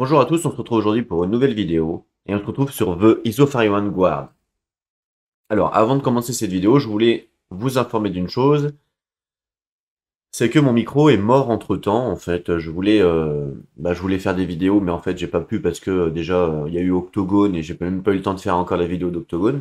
Bonjour à tous, on se retrouve aujourd'hui pour une nouvelle vidéo et on se retrouve sur The Isopharion Guard. Alors avant de commencer cette vidéo, je voulais vous informer d'une chose, c'est que mon micro est mort entre temps en fait, je voulais, euh, bah, je voulais faire des vidéos mais en fait j'ai pas pu parce que euh, déjà euh, il y a eu Octogone et j'ai même pas eu le temps de faire encore la vidéo d'Octogone.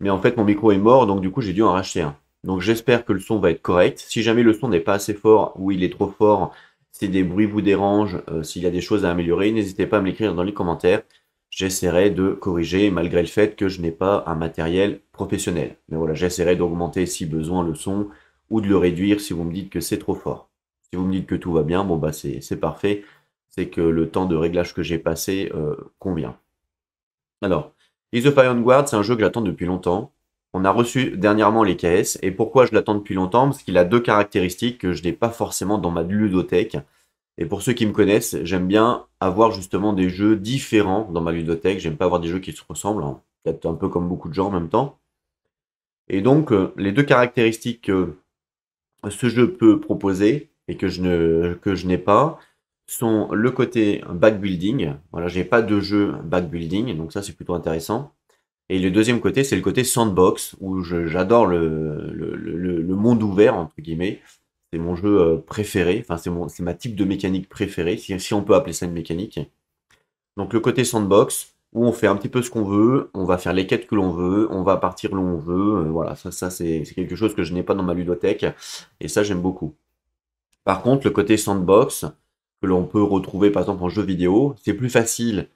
Mais en fait mon micro est mort donc du coup j'ai dû en racheter un. Donc j'espère que le son va être correct, si jamais le son n'est pas assez fort ou il est trop fort, si des bruits vous dérangent, euh, s'il y a des choses à améliorer, n'hésitez pas à me l'écrire dans les commentaires. J'essaierai de corriger malgré le fait que je n'ai pas un matériel professionnel. Mais voilà, j'essaierai d'augmenter si besoin le son ou de le réduire si vous me dites que c'est trop fort. Si vous me dites que tout va bien, bon bah c'est parfait. C'est que le temps de réglage que j'ai passé euh, convient. Alors, Is the Fire Guard, c'est un jeu que j'attends depuis longtemps. On a reçu dernièrement les KS, et pourquoi je l'attends depuis longtemps Parce qu'il a deux caractéristiques que je n'ai pas forcément dans ma ludothèque. Et pour ceux qui me connaissent, j'aime bien avoir justement des jeux différents dans ma ludothèque. J'aime pas avoir des jeux qui se ressemblent, hein. peut-être un peu comme beaucoup de gens en même temps. Et donc, euh, les deux caractéristiques que ce jeu peut proposer et que je, que je n'ai pas sont le côté backbuilding. Voilà, n'ai pas de jeu backbuilding, donc ça c'est plutôt intéressant. Et le deuxième côté, c'est le côté sandbox, où j'adore le, monde ouvert, entre guillemets. C'est mon jeu euh, préféré, enfin c'est ma type de mécanique préférée, si, on peut appeler ça une mécanique. Donc le côté sandbox, où on fait un petit peu ce qu'on veut, on va faire les quêtes que l'on veut, on va partir où l'on veut, euh, voilà, ça, ça c'est quelque chose que je n'ai pas dans ma ludothèque, et ça j'aime beaucoup. Par contre, le côté sandbox, que l'on peut retrouver par exemple en jeu vidéo, c'est plus facile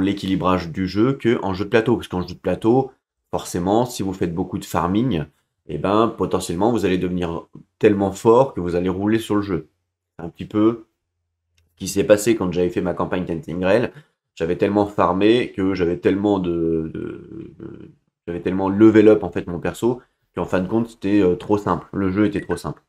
l'équilibrage du jeu qu'en jeu de plateau. Parce qu'en jeu de plateau, forcément, si vous faites beaucoup de farming, et eh ben, potentiellement, vous allez devenir tellement fort que vous allez rouler sur le jeu. Un petit peu qui s'est passé quand j'avais fait ma campagne Tenting Rail. J'avais tellement farmé que j'avais tellement de, j'avais tellement level up en fait mon perso qu'en fin de compte c'était euh, trop simple. Le jeu était trop simple.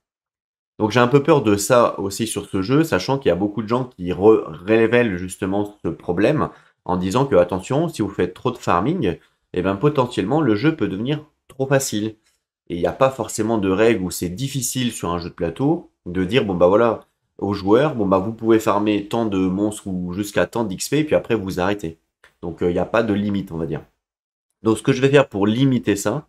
Donc j'ai un peu peur de ça aussi sur ce jeu, sachant qu'il y a beaucoup de gens qui révèlent justement ce problème en disant que attention, si vous faites trop de farming, eh bien potentiellement le jeu peut devenir trop facile. Et il n'y a pas forcément de règle où c'est difficile sur un jeu de plateau de dire bon bah voilà aux joueurs bon bah vous pouvez farmer tant de monstres ou jusqu'à tant d'XP puis après vous arrêtez. Donc euh, il n'y a pas de limite on va dire. Donc ce que je vais faire pour limiter ça,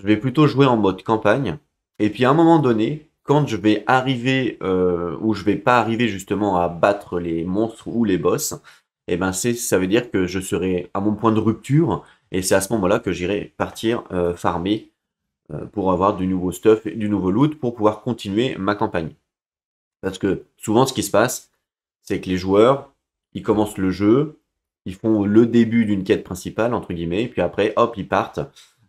je vais plutôt jouer en mode campagne. Et puis à un moment donné, quand je vais arriver euh, ou je vais pas arriver justement à battre les monstres ou les boss, et eh ben c'est ça veut dire que je serai à mon point de rupture et c'est à ce moment-là que j'irai partir euh, farmer euh, pour avoir du nouveau stuff, et du nouveau loot pour pouvoir continuer ma campagne. Parce que souvent ce qui se passe, c'est que les joueurs, ils commencent le jeu, ils font le début d'une quête principale entre guillemets, puis après hop, ils partent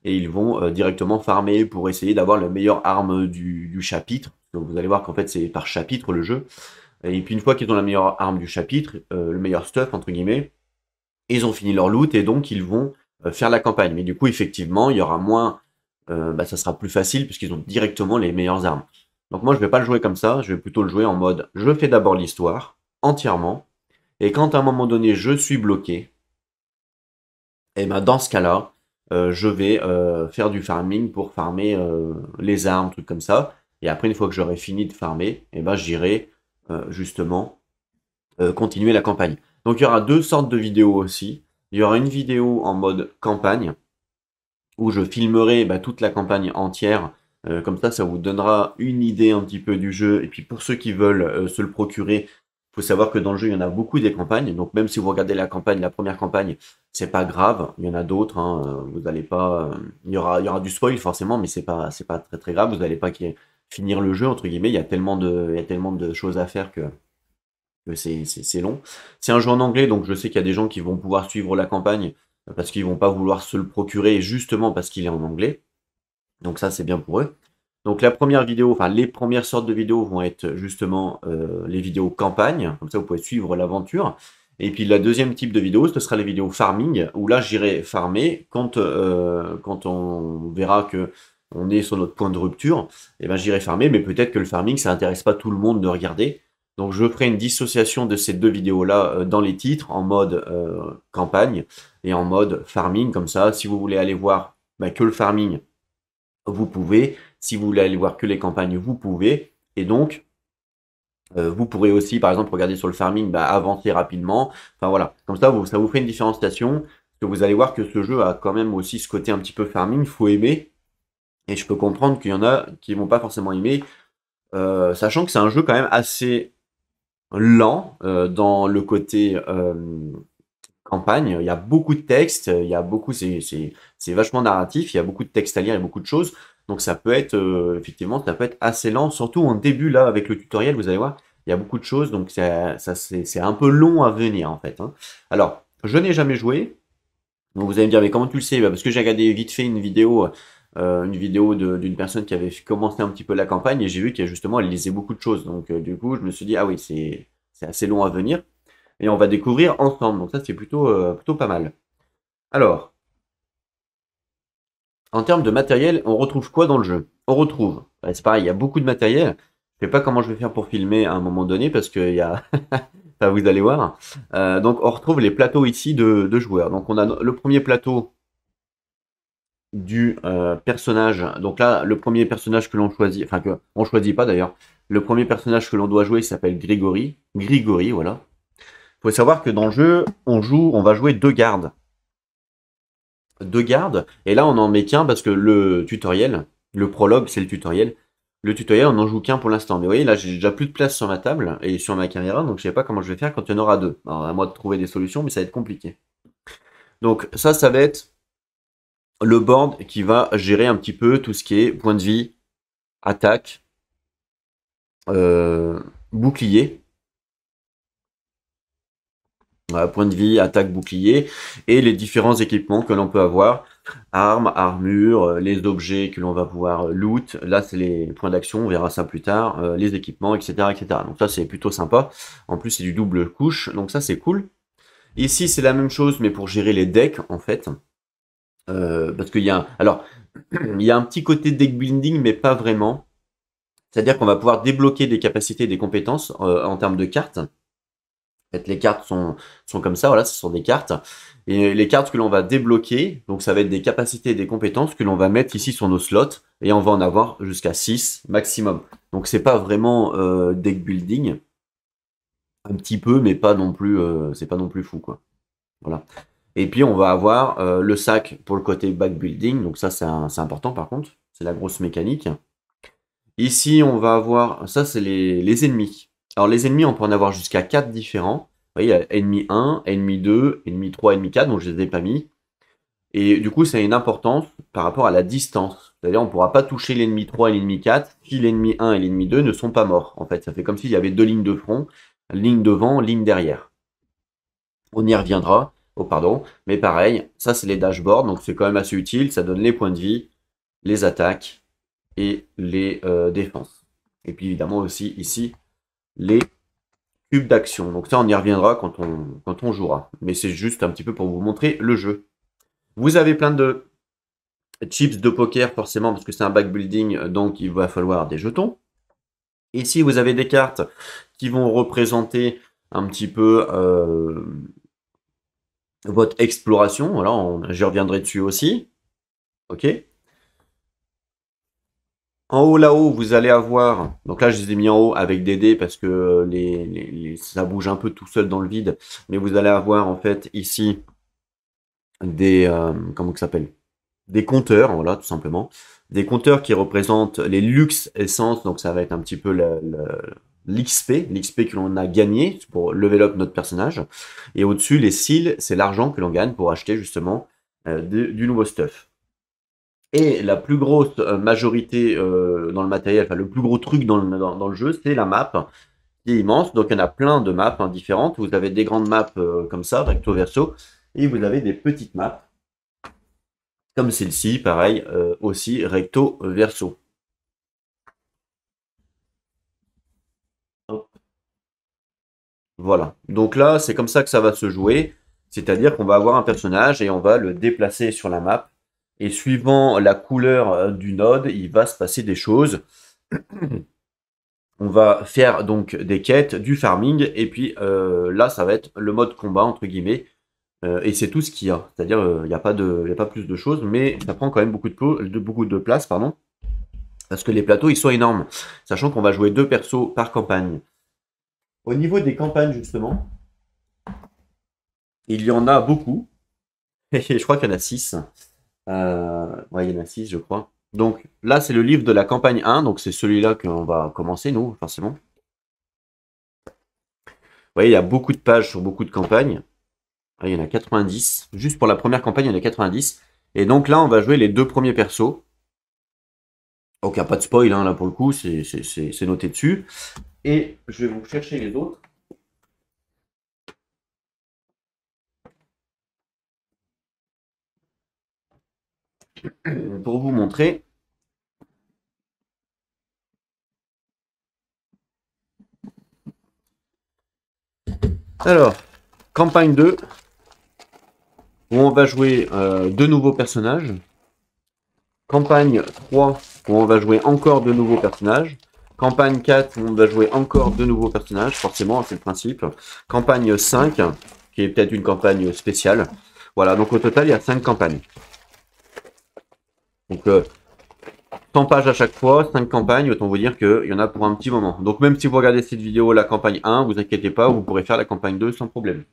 et ils vont euh, directement farmer pour essayer d'avoir la meilleure arme du, du chapitre. Donc vous allez voir qu'en fait c'est par chapitre le jeu. Et puis une fois qu'ils ont la meilleure arme du chapitre, euh, le meilleur stuff, entre guillemets, ils ont fini leur loot et donc ils vont euh, faire la campagne. Mais du coup, effectivement, il y aura moins... Euh, bah, ça sera plus facile puisqu'ils ont directement les meilleures armes. Donc moi, je ne vais pas le jouer comme ça, je vais plutôt le jouer en mode je fais d'abord l'histoire, entièrement, et quand à un moment donné, je suis bloqué, et eh ben, dans ce cas-là, je vais faire du farming pour farmer les armes, trucs comme ça. Et après, une fois que j'aurai fini de farmer, et eh ben j'irai euh, justement euh, continuer la campagne. Donc il y aura deux sortes de vidéos aussi. Il y aura une vidéo en mode campagne où je filmerai bah, toute la campagne entière. Euh, comme ça, ça vous donnera une idée un petit peu du jeu. Et puis pour ceux qui veulent se le procurer, il faut savoir que dans le jeu, il y en a beaucoup des campagnes. Donc même si vous regardez la campagne, la première campagne, c'est pas grave. Il y en a d'autres. Hein. Vous n'allez pas. Il y, aura, il y aura du spoil forcément, mais c'est pas, c'est pas très très grave. Vous n'allez pas qu'il finir le jeu, entre guillemets. Il y a tellement de, tellement de choses à faire que, c'est long. C'est un jeu en anglais, donc je sais qu'il y a des gens qui vont pouvoir suivre la campagne euh, parce qu'ils vont pas vouloir se le procurer justement parce qu'il est en anglais. Donc ça, c'est bien pour eux. Donc la première vidéo, enfin les premières sortes de vidéos vont être justement euh, les vidéos campagne, comme ça vous pouvez suivre l'aventure. Et puis la deuxième type de vidéo, ce sera les vidéos farming, où là j'irai farmer quand, euh, quand on verra que on est sur notre point de rupture, et eh ben j'irai farmer, mais peut-être que le farming, ça intéresse pas tout le monde de regarder. Donc je ferai une dissociation de ces deux vidéos-là euh, dans les titres, en mode euh, campagne et en mode farming, comme ça, si vous voulez aller voir ben, que le farming, vous pouvez. Si vous voulez aller voir que les campagnes, vous pouvez. Et donc, euh, vous pourrez aussi, par exemple, regarder sur le farming, ben, avancer rapidement. Enfin voilà, comme ça, vous, ça vous fait une différenciation. Que vous allez voir que ce jeu a quand même aussi ce côté un petit peu farming. Faut aimer, et je peux comprendre qu'il y en a qui vont pas forcément aimer, euh, sachant que c'est un jeu quand même assez lent euh, dans le côté euh, campagne. Il y a beaucoup de textes, il y a beaucoup, c'est vachement narratif, il y a beaucoup de textes à lire, il y a beaucoup de choses. Donc ça peut être, effectivement, ça peut être assez lent, surtout en début, là, avec le tutoriel, vous allez voir, il y a beaucoup de choses, donc ça, c'est un peu long à venir, en fait. Hein. Alors, je n'ai jamais joué, donc vous allez me dire, mais comment tu le sais bah, Parce que j'ai regardé vite fait une vidéo euh, une vidéo d'une personne qui avait commencé un petit peu la campagne et j'ai vu qu'elle justement elle lisait beaucoup de choses. Donc euh, du coup, je me suis dit ah oui, c'est assez long à venir et on va découvrir ensemble. Donc ça c'est plutôt euh, plutôt pas mal. Alors, en termes de matériel, on retrouve quoi dans le jeu On retrouve, c'est pareil, il y a beaucoup de matériel. Je sais pas comment je vais faire pour filmer à un moment donné parce que y a ça vous allez voir. donc on retrouve les plateaux ici de, de joueurs. Donc on a le premier plateau du euh, personnage. Donc là, le premier personnage que l'on choisit, enfin que on choisit pas d'ailleurs, le premier personnage que l'on doit jouer s'appelle Grégory, Grigory, voilà. Il Faut savoir que dans le jeu, on joue, on va jouer deux gardes. Deux gardes, et là on en met qu'un parce que le tutoriel, le prologue, c'est le tutoriel. Le tutoriel, on n'en joue qu'un pour l'instant. Mais vous voyez, là, j'ai déjà plus de place sur ma table et sur ma caméra, donc je sais pas comment je vais faire quand il y en aura deux. Alors, à moi de trouver des solutions, mais ça va être compliqué. Donc, ça, ça va être le board qui va gérer un petit peu tout ce qui est point de vie, attaque, euh, bouclier. point de vie, attaque, bouclier, et les différents équipements que l'on peut avoir, armes, armures, euh, les objets que l'on va pouvoir euh, loot, là c'est les points d'action, on verra ça plus tard, les équipements, etc., etc. Donc ça c'est plutôt sympa, en plus c'est du double couche, donc ça c'est cool. Ici c'est la même chose mais pour gérer les decks en fait, euh, parce qu'il y a un, alors il y a un petit côté deck building, mais pas vraiment. C'est-à-dire qu'on va pouvoir débloquer des capacités, et des compétences euh, en termes de cartes. En fait, les cartes sont, sont comme ça, voilà, ce sont des cartes. Et les cartes que l'on va débloquer, donc ça va être des capacités et des compétences que l'on va mettre ici sur nos slots, et on va en avoir jusqu'à 6 maximum. Donc c'est pas vraiment euh, deck building. Un petit peu, mais pas non plus, c'est pas non plus fou, quoi. Voilà. Et puis on va avoir euh, le sac pour le côté backbuilding, donc ça c'est important par contre, c'est la grosse mécanique. Ici on va avoir, ça c'est les, ennemis. Alors les ennemis on peut en avoir jusqu'à 4 différents. Vous voyez, il y a ennemi 1, ennemi 2, ennemi 3, ennemi 4, donc je ne les ai pas mis. Et du coup ça a une importance par rapport à la distance. C'est-à-dire on ne pourra pas toucher l'ennemi 3 et l'ennemi 4 si l'ennemi 1 et l'ennemi 2 ne sont pas morts. En fait ça fait comme s'il y avait deux lignes de front, ligne devant, ligne derrière. On y reviendra. Oh, pardon. Mais pareil, ça, c'est les dashboards. Donc, c'est quand même assez utile. Ça donne les points de vie, les attaques et les euh, défenses. Et puis, évidemment, aussi ici, les cubes d'action. Donc, ça, on y reviendra quand on, quand on jouera. Mais c'est juste un petit peu pour vous montrer le jeu. Vous avez plein de chips de poker, forcément, parce que c'est un backbuilding. Donc, il va falloir des jetons. Ici, vous avez des cartes qui vont représenter un petit peu euh, votre exploration. Voilà, je reviendrai dessus aussi. OK en haut là-haut, vous allez avoir, donc là je les ai mis en haut avec des dés parce que les, ça bouge un peu tout seul dans le vide, mais vous allez avoir en fait ici des, euh, comment ça s'appelle Des compteurs, voilà tout simplement. Des compteurs qui représentent les luxe essence, donc ça va être un petit peu le. la, l'XP, l'XP que l'on a gagné pour level up notre personnage. Et au-dessus, les cils, c'est l'argent que l'on gagne pour acheter justement euh, du nouveau stuff. Et la plus grosse euh, majorité euh, dans le matériel, enfin le plus gros truc dans le, jeu, c'est la map qui est immense. Donc il y en a plein de maps hein, différentes. Vous avez des grandes maps comme ça, recto verso, et vous avez des petites maps comme celle-ci, pareil, aussi recto verso. Voilà. Donc là, c'est comme ça que ça va se jouer. C'est-à-dire qu'on va avoir un personnage et on va le déplacer sur la map. Et suivant la couleur euh, du node, il va se passer des choses. on va faire donc des quêtes, du farming, et puis euh, là, ça va être le mode combat, entre guillemets. Euh, et c'est tout ce qu'il y a. C'est-à-dire, il n'y a, pas de, pas plus de choses, mais ça prend quand même beaucoup de, de, beaucoup de place, pardon, parce que les plateaux, ils sont énormes. Sachant qu'on va jouer deux persos par campagne. Au niveau des campagnes, justement, il y en a beaucoup. Et je crois qu'il y en a 6. Euh, il y en a 6, je crois. Donc là, c'est le livre de la campagne 1, donc c'est celui-là qu'on va commencer, nous, forcément. Vous voyez, il y a beaucoup de pages sur beaucoup de campagnes. Ah, il y en a 90. Juste pour la première campagne, il y en a 90. Et donc là, on va jouer les deux premiers persos. Donc il n'y a pas de spoil, hein, là pour le coup, c'est noté dessus. Et je vais vous chercher les autres. Pour vous montrer. Alors, campagne 2, où on va jouer euh, deux nouveaux personnages. Campagne 3, où on va jouer encore de nouveaux personnages. Campagne 4, on va jouer encore de nouveaux personnages, forcément, c'est le principe. Campagne 5, qui est peut-être une campagne spéciale. Voilà, donc au total, il y a 5 campagnes. Donc, euh, 100 pages à chaque fois, 5 campagnes, autant vous dire qu'il y en a pour un petit moment. Donc même si vous regardez cette vidéo, la campagne 1, vous inquiétez pas, vous pourrez faire la campagne 2 sans problème.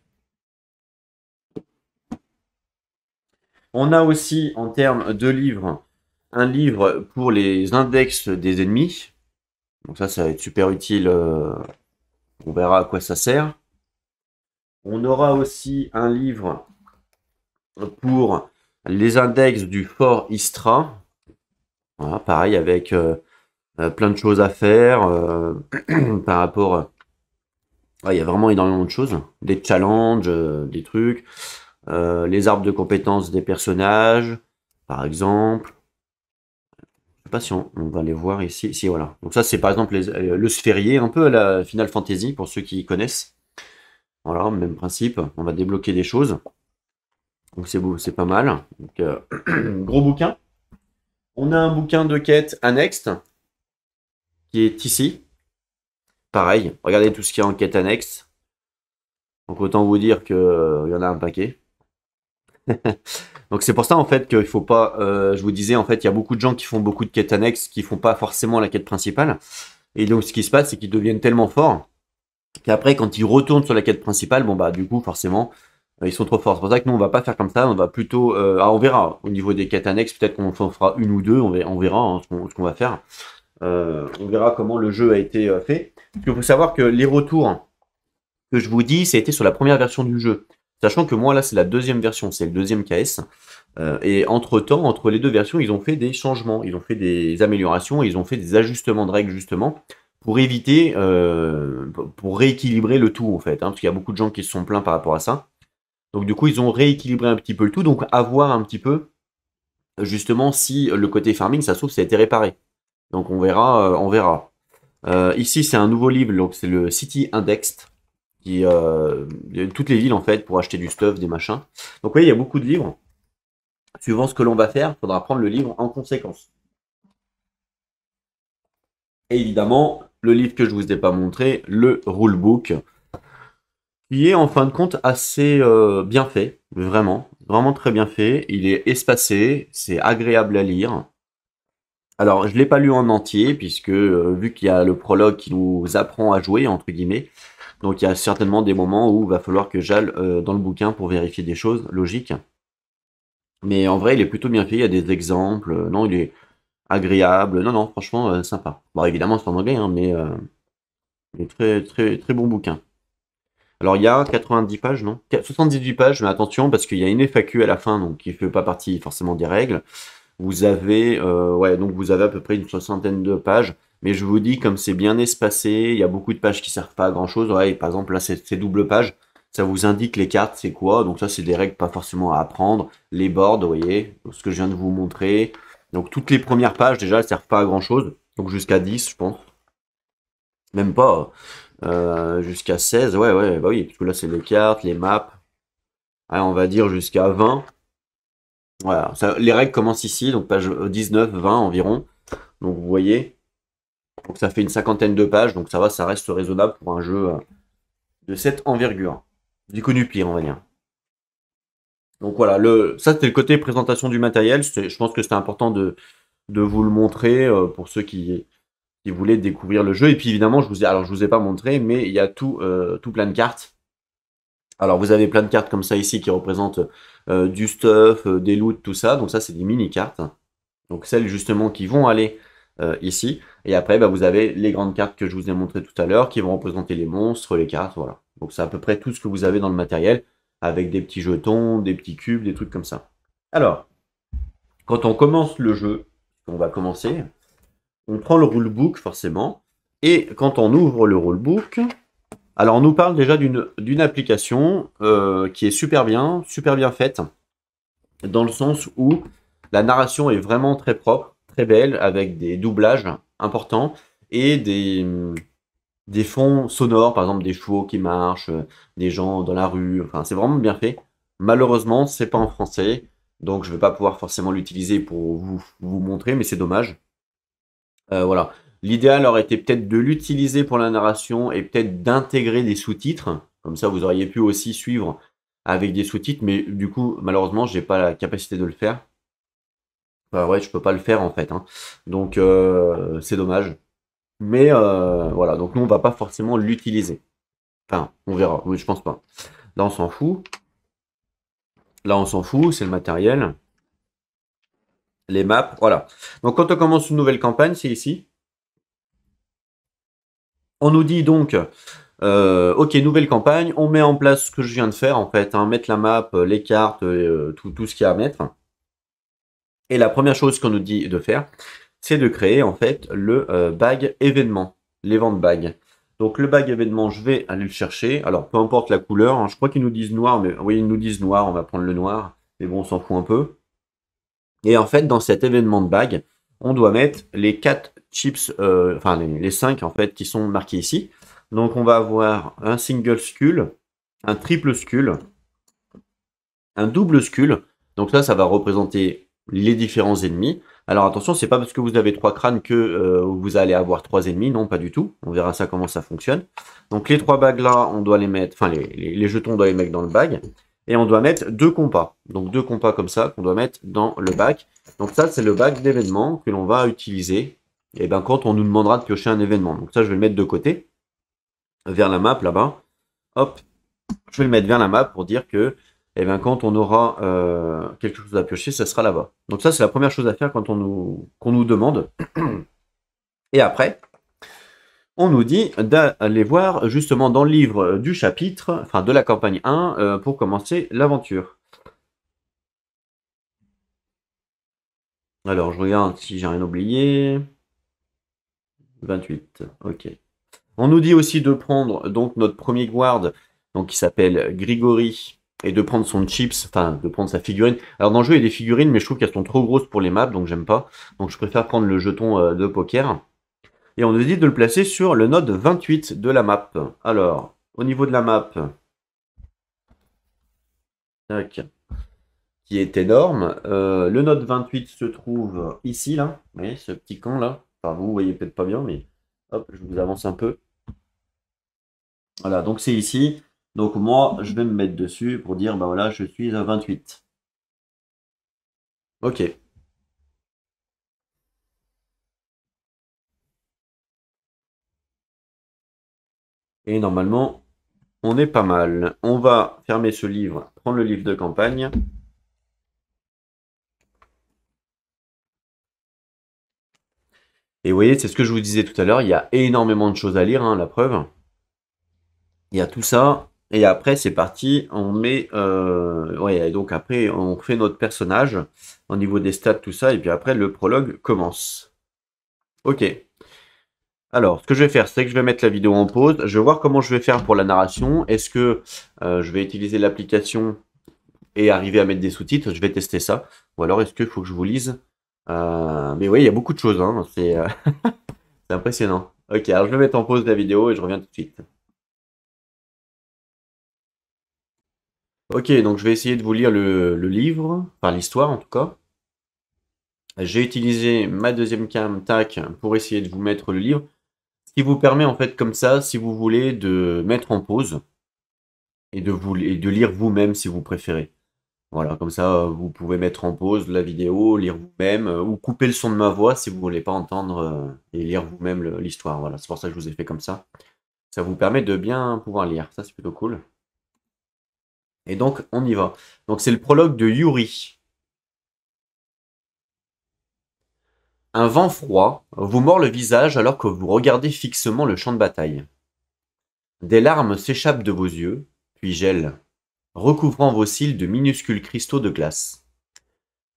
On a aussi, en termes de livres, un livre pour les index des ennemis. Donc ça, ça va être super utile. Euh, on verra à quoi ça sert. On aura aussi un livre pour les index du fort Istra. pareil avec euh, euh, plein de choses à faire par rapport. il y a vraiment énormément de choses, des challenges, des trucs, les arbres de compétences des personnages, par exemple, si On va les voir ici. Si, voilà. Donc ça, c'est par exemple euh, le sphérier un peu à la Final Fantasy, pour ceux qui connaissent. Voilà, même principe. On va débloquer des choses. Donc c'est beau, c'est pas mal. Donc, euh, gros bouquin. On a un bouquin de quête annexe qui est ici. Pareil, regardez tout ce qu'il y a en quête annexe. Donc autant vous dire qu'il euh, y en a un paquet. Donc c'est pour ça en fait qu'il faut pas, euh, je vous disais en fait, il y a beaucoup de gens qui font beaucoup de quêtes annexes, qui font pas forcément la quête principale. Et donc ce qui se passe, c'est qu'ils deviennent tellement forts qu'après quand ils retournent sur la quête principale, bon bah du coup forcément euh, ils sont trop forts. C'est pour ça que nous on va pas faire comme ça, on va plutôt, euh, ah, on verra au niveau des quêtes annexes, peut-être qu'on en fera une ou deux, on verra, hein, ce qu'on va faire. Euh, on verra comment le jeu a été fait. Il faut savoir que les retours que je vous dis, été sur la première version du jeu. Sachant que moi, là, c'est la deuxième version, c'est le deuxième KS. Euh, et entre-temps, entre les deux versions, ils ont fait des changements, ils ont fait des améliorations, ils ont fait des ajustements de règles, justement, pour éviter, euh, pour rééquilibrer le tout, en fait. Hein, parce qu'il y a beaucoup de gens qui se sont plaints par rapport à ça. Donc, du coup, ils ont rééquilibré un petit peu le tout. Donc, à voir un petit peu, justement, si le côté farming, ça se trouve, ça a été réparé. Donc, on verra, euh, on verra. ici, c'est un nouveau livre, donc c'est le City Indexed. Euh, toutes les villes en fait pour acheter du stuff, des machins. Donc oui, il y a beaucoup de livres. Suivant ce que l'on va faire, il faudra prendre le livre en conséquence. Et évidemment, le livre que je vous ai pas montré, le rulebook, qui est en fin de compte assez euh, bien fait, vraiment, vraiment très bien fait. Il est espacé, c'est agréable à lire. Alors, je ne l'ai pas lu en entier, puisque euh, vu qu'il y a le prologue qui nous apprend à jouer, entre guillemets, donc il y a certainement des moments où il va falloir que j'aille euh, dans le bouquin pour vérifier des choses, logiques. Mais en vrai, il est plutôt bien fait, il y a des exemples, euh, non, il est agréable, non, non, franchement, euh, sympa. Bon, évidemment, c'est en anglais, hein, mais, il est très, très, très bon bouquin. Alors, il y a 90 pages, non 78 pages, mais attention, parce qu'il y a une FAQ à la fin, donc qui ne fait pas partie forcément des règles. Vous avez, ouais, donc vous avez à peu près une soixantaine de pages. Mais je vous dis, comme c'est bien espacé, il y a beaucoup de pages qui servent pas à grand chose. Ouais, par exemple, là, c'est double pages, Ça vous indique les cartes, c'est quoi. Donc ça, c'est des règles pas forcément à apprendre. Les bords, vous voyez, ce que je viens de vous montrer. Donc toutes les premières pages, déjà, elles servent pas à grand chose. Donc jusqu'à 10, je pense. Même pas. Hein. Euh, jusqu'à 16, ouais, ouais, bah oui, parce que là, c'est les cartes, les maps. on va dire jusqu'à 20. Voilà, les règles commencent ici, donc page 19, euh, 20 environ. Donc vous voyez, donc ça fait une cinquantaine de pages, donc ça va, ça reste raisonnable pour un jeu euh, de cette envergure. Du connu pire, on va dire. Donc voilà, le, ça c'était le côté présentation du matériel. Je pense que c'était important de, vous le montrer euh, pour ceux qui, voulaient découvrir le jeu. Et puis évidemment, je vous ai, alors je vous ai pas montré, mais il y a tout, euh, plein de cartes. Alors vous avez plein de cartes comme ça ici qui représentent du stuff, des loots, tout ça. Donc ça c'est des mini cartes. Donc celles justement qui vont aller euh, ici. Et après, bah, vous avez les grandes cartes que je vous ai montrées tout à l'heure qui vont représenter les monstres, les cartes, voilà. Donc c'est à peu près tout ce que vous avez dans le matériel avec des petits jetons, des petits cubes, des trucs comme ça. Alors, quand on commence le jeu, on va commencer, on prend le rulebook forcément, et quand on ouvre le rulebook, alors on nous parle déjà d'une application euh, qui est super bien, super bien faite, dans le sens où la narration est vraiment très propre, très belle, avec des doublages importants et des, des fonds sonores, par exemple des chevaux qui marchent, des gens dans la rue. Enfin, c'est vraiment bien fait. Malheureusement, c'est pas en français, donc je vais pas pouvoir forcément l'utiliser pour vous, montrer, mais c'est dommage. Euh, voilà. L'idéal aurait été peut-être de l'utiliser pour la narration et peut-être d'intégrer des sous-titres. Comme ça, vous auriez pu aussi suivre avec des sous-titres, mais du coup, malheureusement, j'ai pas la capacité de le faire. Bah ouais, je peux pas le faire en fait. Hein. Donc euh, c'est dommage. Mais euh, voilà, donc nous on va pas forcément l'utiliser. Enfin, on verra. Oui, je pense pas. Là on s'en fout. Là on s'en fout, c'est le matériel. Les maps, voilà. Donc quand on commence une nouvelle campagne, c'est ici. On nous dit donc, euh, ok, nouvelle campagne, on met en place ce que je viens de faire en fait, hein. mettre la map, les cartes, tout, tout ce qu'il y a à mettre. Et la première chose qu'on nous dit de faire, c'est de créer en fait le euh, bag événement, les ventes bag. Donc le bag événement, je vais aller le chercher. Alors peu importe la couleur, hein, je crois qu'ils nous disent noir, mais oui, ils nous disent noir, on va prendre le noir, mais bon, on s'en fout un peu. Et en fait, dans cet événement de bag, on doit mettre les quatre chips, euh, enfin les, cinq en fait, qui sont marqués ici. Donc on va avoir un single skull, un triple skull, un double skull. Donc ça, ça va représenter les différents ennemis. Alors attention, c'est pas parce que vous avez trois crânes que euh, vous allez avoir trois ennemis, non, pas du tout. On verra ça comment ça fonctionne. Donc les trois bagues là, on doit les mettre, enfin les, jetons, on doit les mettre dans le bag. Et on doit mettre deux compas. Donc deux compas comme ça qu'on doit mettre dans le bac. Donc ça, c'est le bac d'événements que l'on va utiliser. Et eh bien quand on nous demandera de piocher un événement. Donc ça, je vais le mettre de côté, vers la map là-bas. Hop, je vais le mettre vers la map pour dire que et eh bien quand on aura euh, quelque chose à piocher, ça sera là-bas. Donc ça, c'est la première chose à faire quand on nous, qu'on nous demande. Et après, on nous dit d'aller voir justement dans le livre du chapitre, enfin de la campagne 1, euh, pour commencer l'aventure. Alors, je regarde si j'ai rien oublié. 28, ok. On nous dit aussi de prendre donc notre premier guard, donc qui s'appelle Grigori, et de prendre son chips, enfin de prendre sa figurine. Alors dans le jeu il y a des figurines mais je trouve qu'elles sont trop grosses pour les maps donc j'aime pas. Donc je préfère prendre le jeton euh, de poker. Et on nous dit de le placer sur le node 28 de la map. Alors, au niveau de la map, tac, qui est énorme, euh, le node 28 se trouve ici, là. Vous voyez ce petit camp là Enfin, vous voyez peut-être pas bien, mais hop, je vous avance un peu. Voilà, donc c'est ici. Donc moi, je vais me mettre dessus pour dire, bah voilà, je suis à 28. Ok. Et normalement, on est pas mal. On va fermer ce livre, prendre le livre de campagne. Et vous voyez, c'est ce que je vous disais tout à l'heure, il y a énormément de choses à lire, hein, la preuve. Il y a tout ça, et après, c'est parti, on met... Euh, et donc après, on fait notre personnage au niveau des stats, tout ça, et puis après, le prologue commence. Ok. Alors, ce que je vais faire, c'est que je vais mettre la vidéo en pause. Je vais voir comment je vais faire pour la narration. Est-ce que euh, je vais utiliser l'application et arriver à mettre des sous-titres Je vais tester ça. Ou alors, est-ce qu'il faut que je vous lise euh, Mais oui, il y a beaucoup de choses. Hein. C'est impressionnant. Ok, alors je vais mettre en pause la vidéo et je reviens tout de suite. Ok, donc je vais essayer de vous lire le, livre, par l'histoire en tout cas. J'ai utilisé ma deuxième cam tac pour essayer de vous mettre le livre, ce qui vous permet en fait comme ça, si vous voulez, de mettre en pause et de, vous, et de lire vous-même si vous préférez. Voilà, comme ça vous pouvez mettre en pause la vidéo, lire vous-même euh, ou couper le son de ma voix si vous ne voulez pas entendre euh, et lire vous-même l'histoire. Voilà, c'est pour ça que je vous ai fait comme ça. Ça vous permet de bien pouvoir lire, ça c'est plutôt cool. Et donc, on y va. Donc, c'est le prologue de Yuri. Un vent froid vous mord le visage alors que vous regardez fixement le champ de bataille. Des larmes s'échappent de vos yeux, puis gèlent, recouvrant vos cils de minuscules cristaux de glace.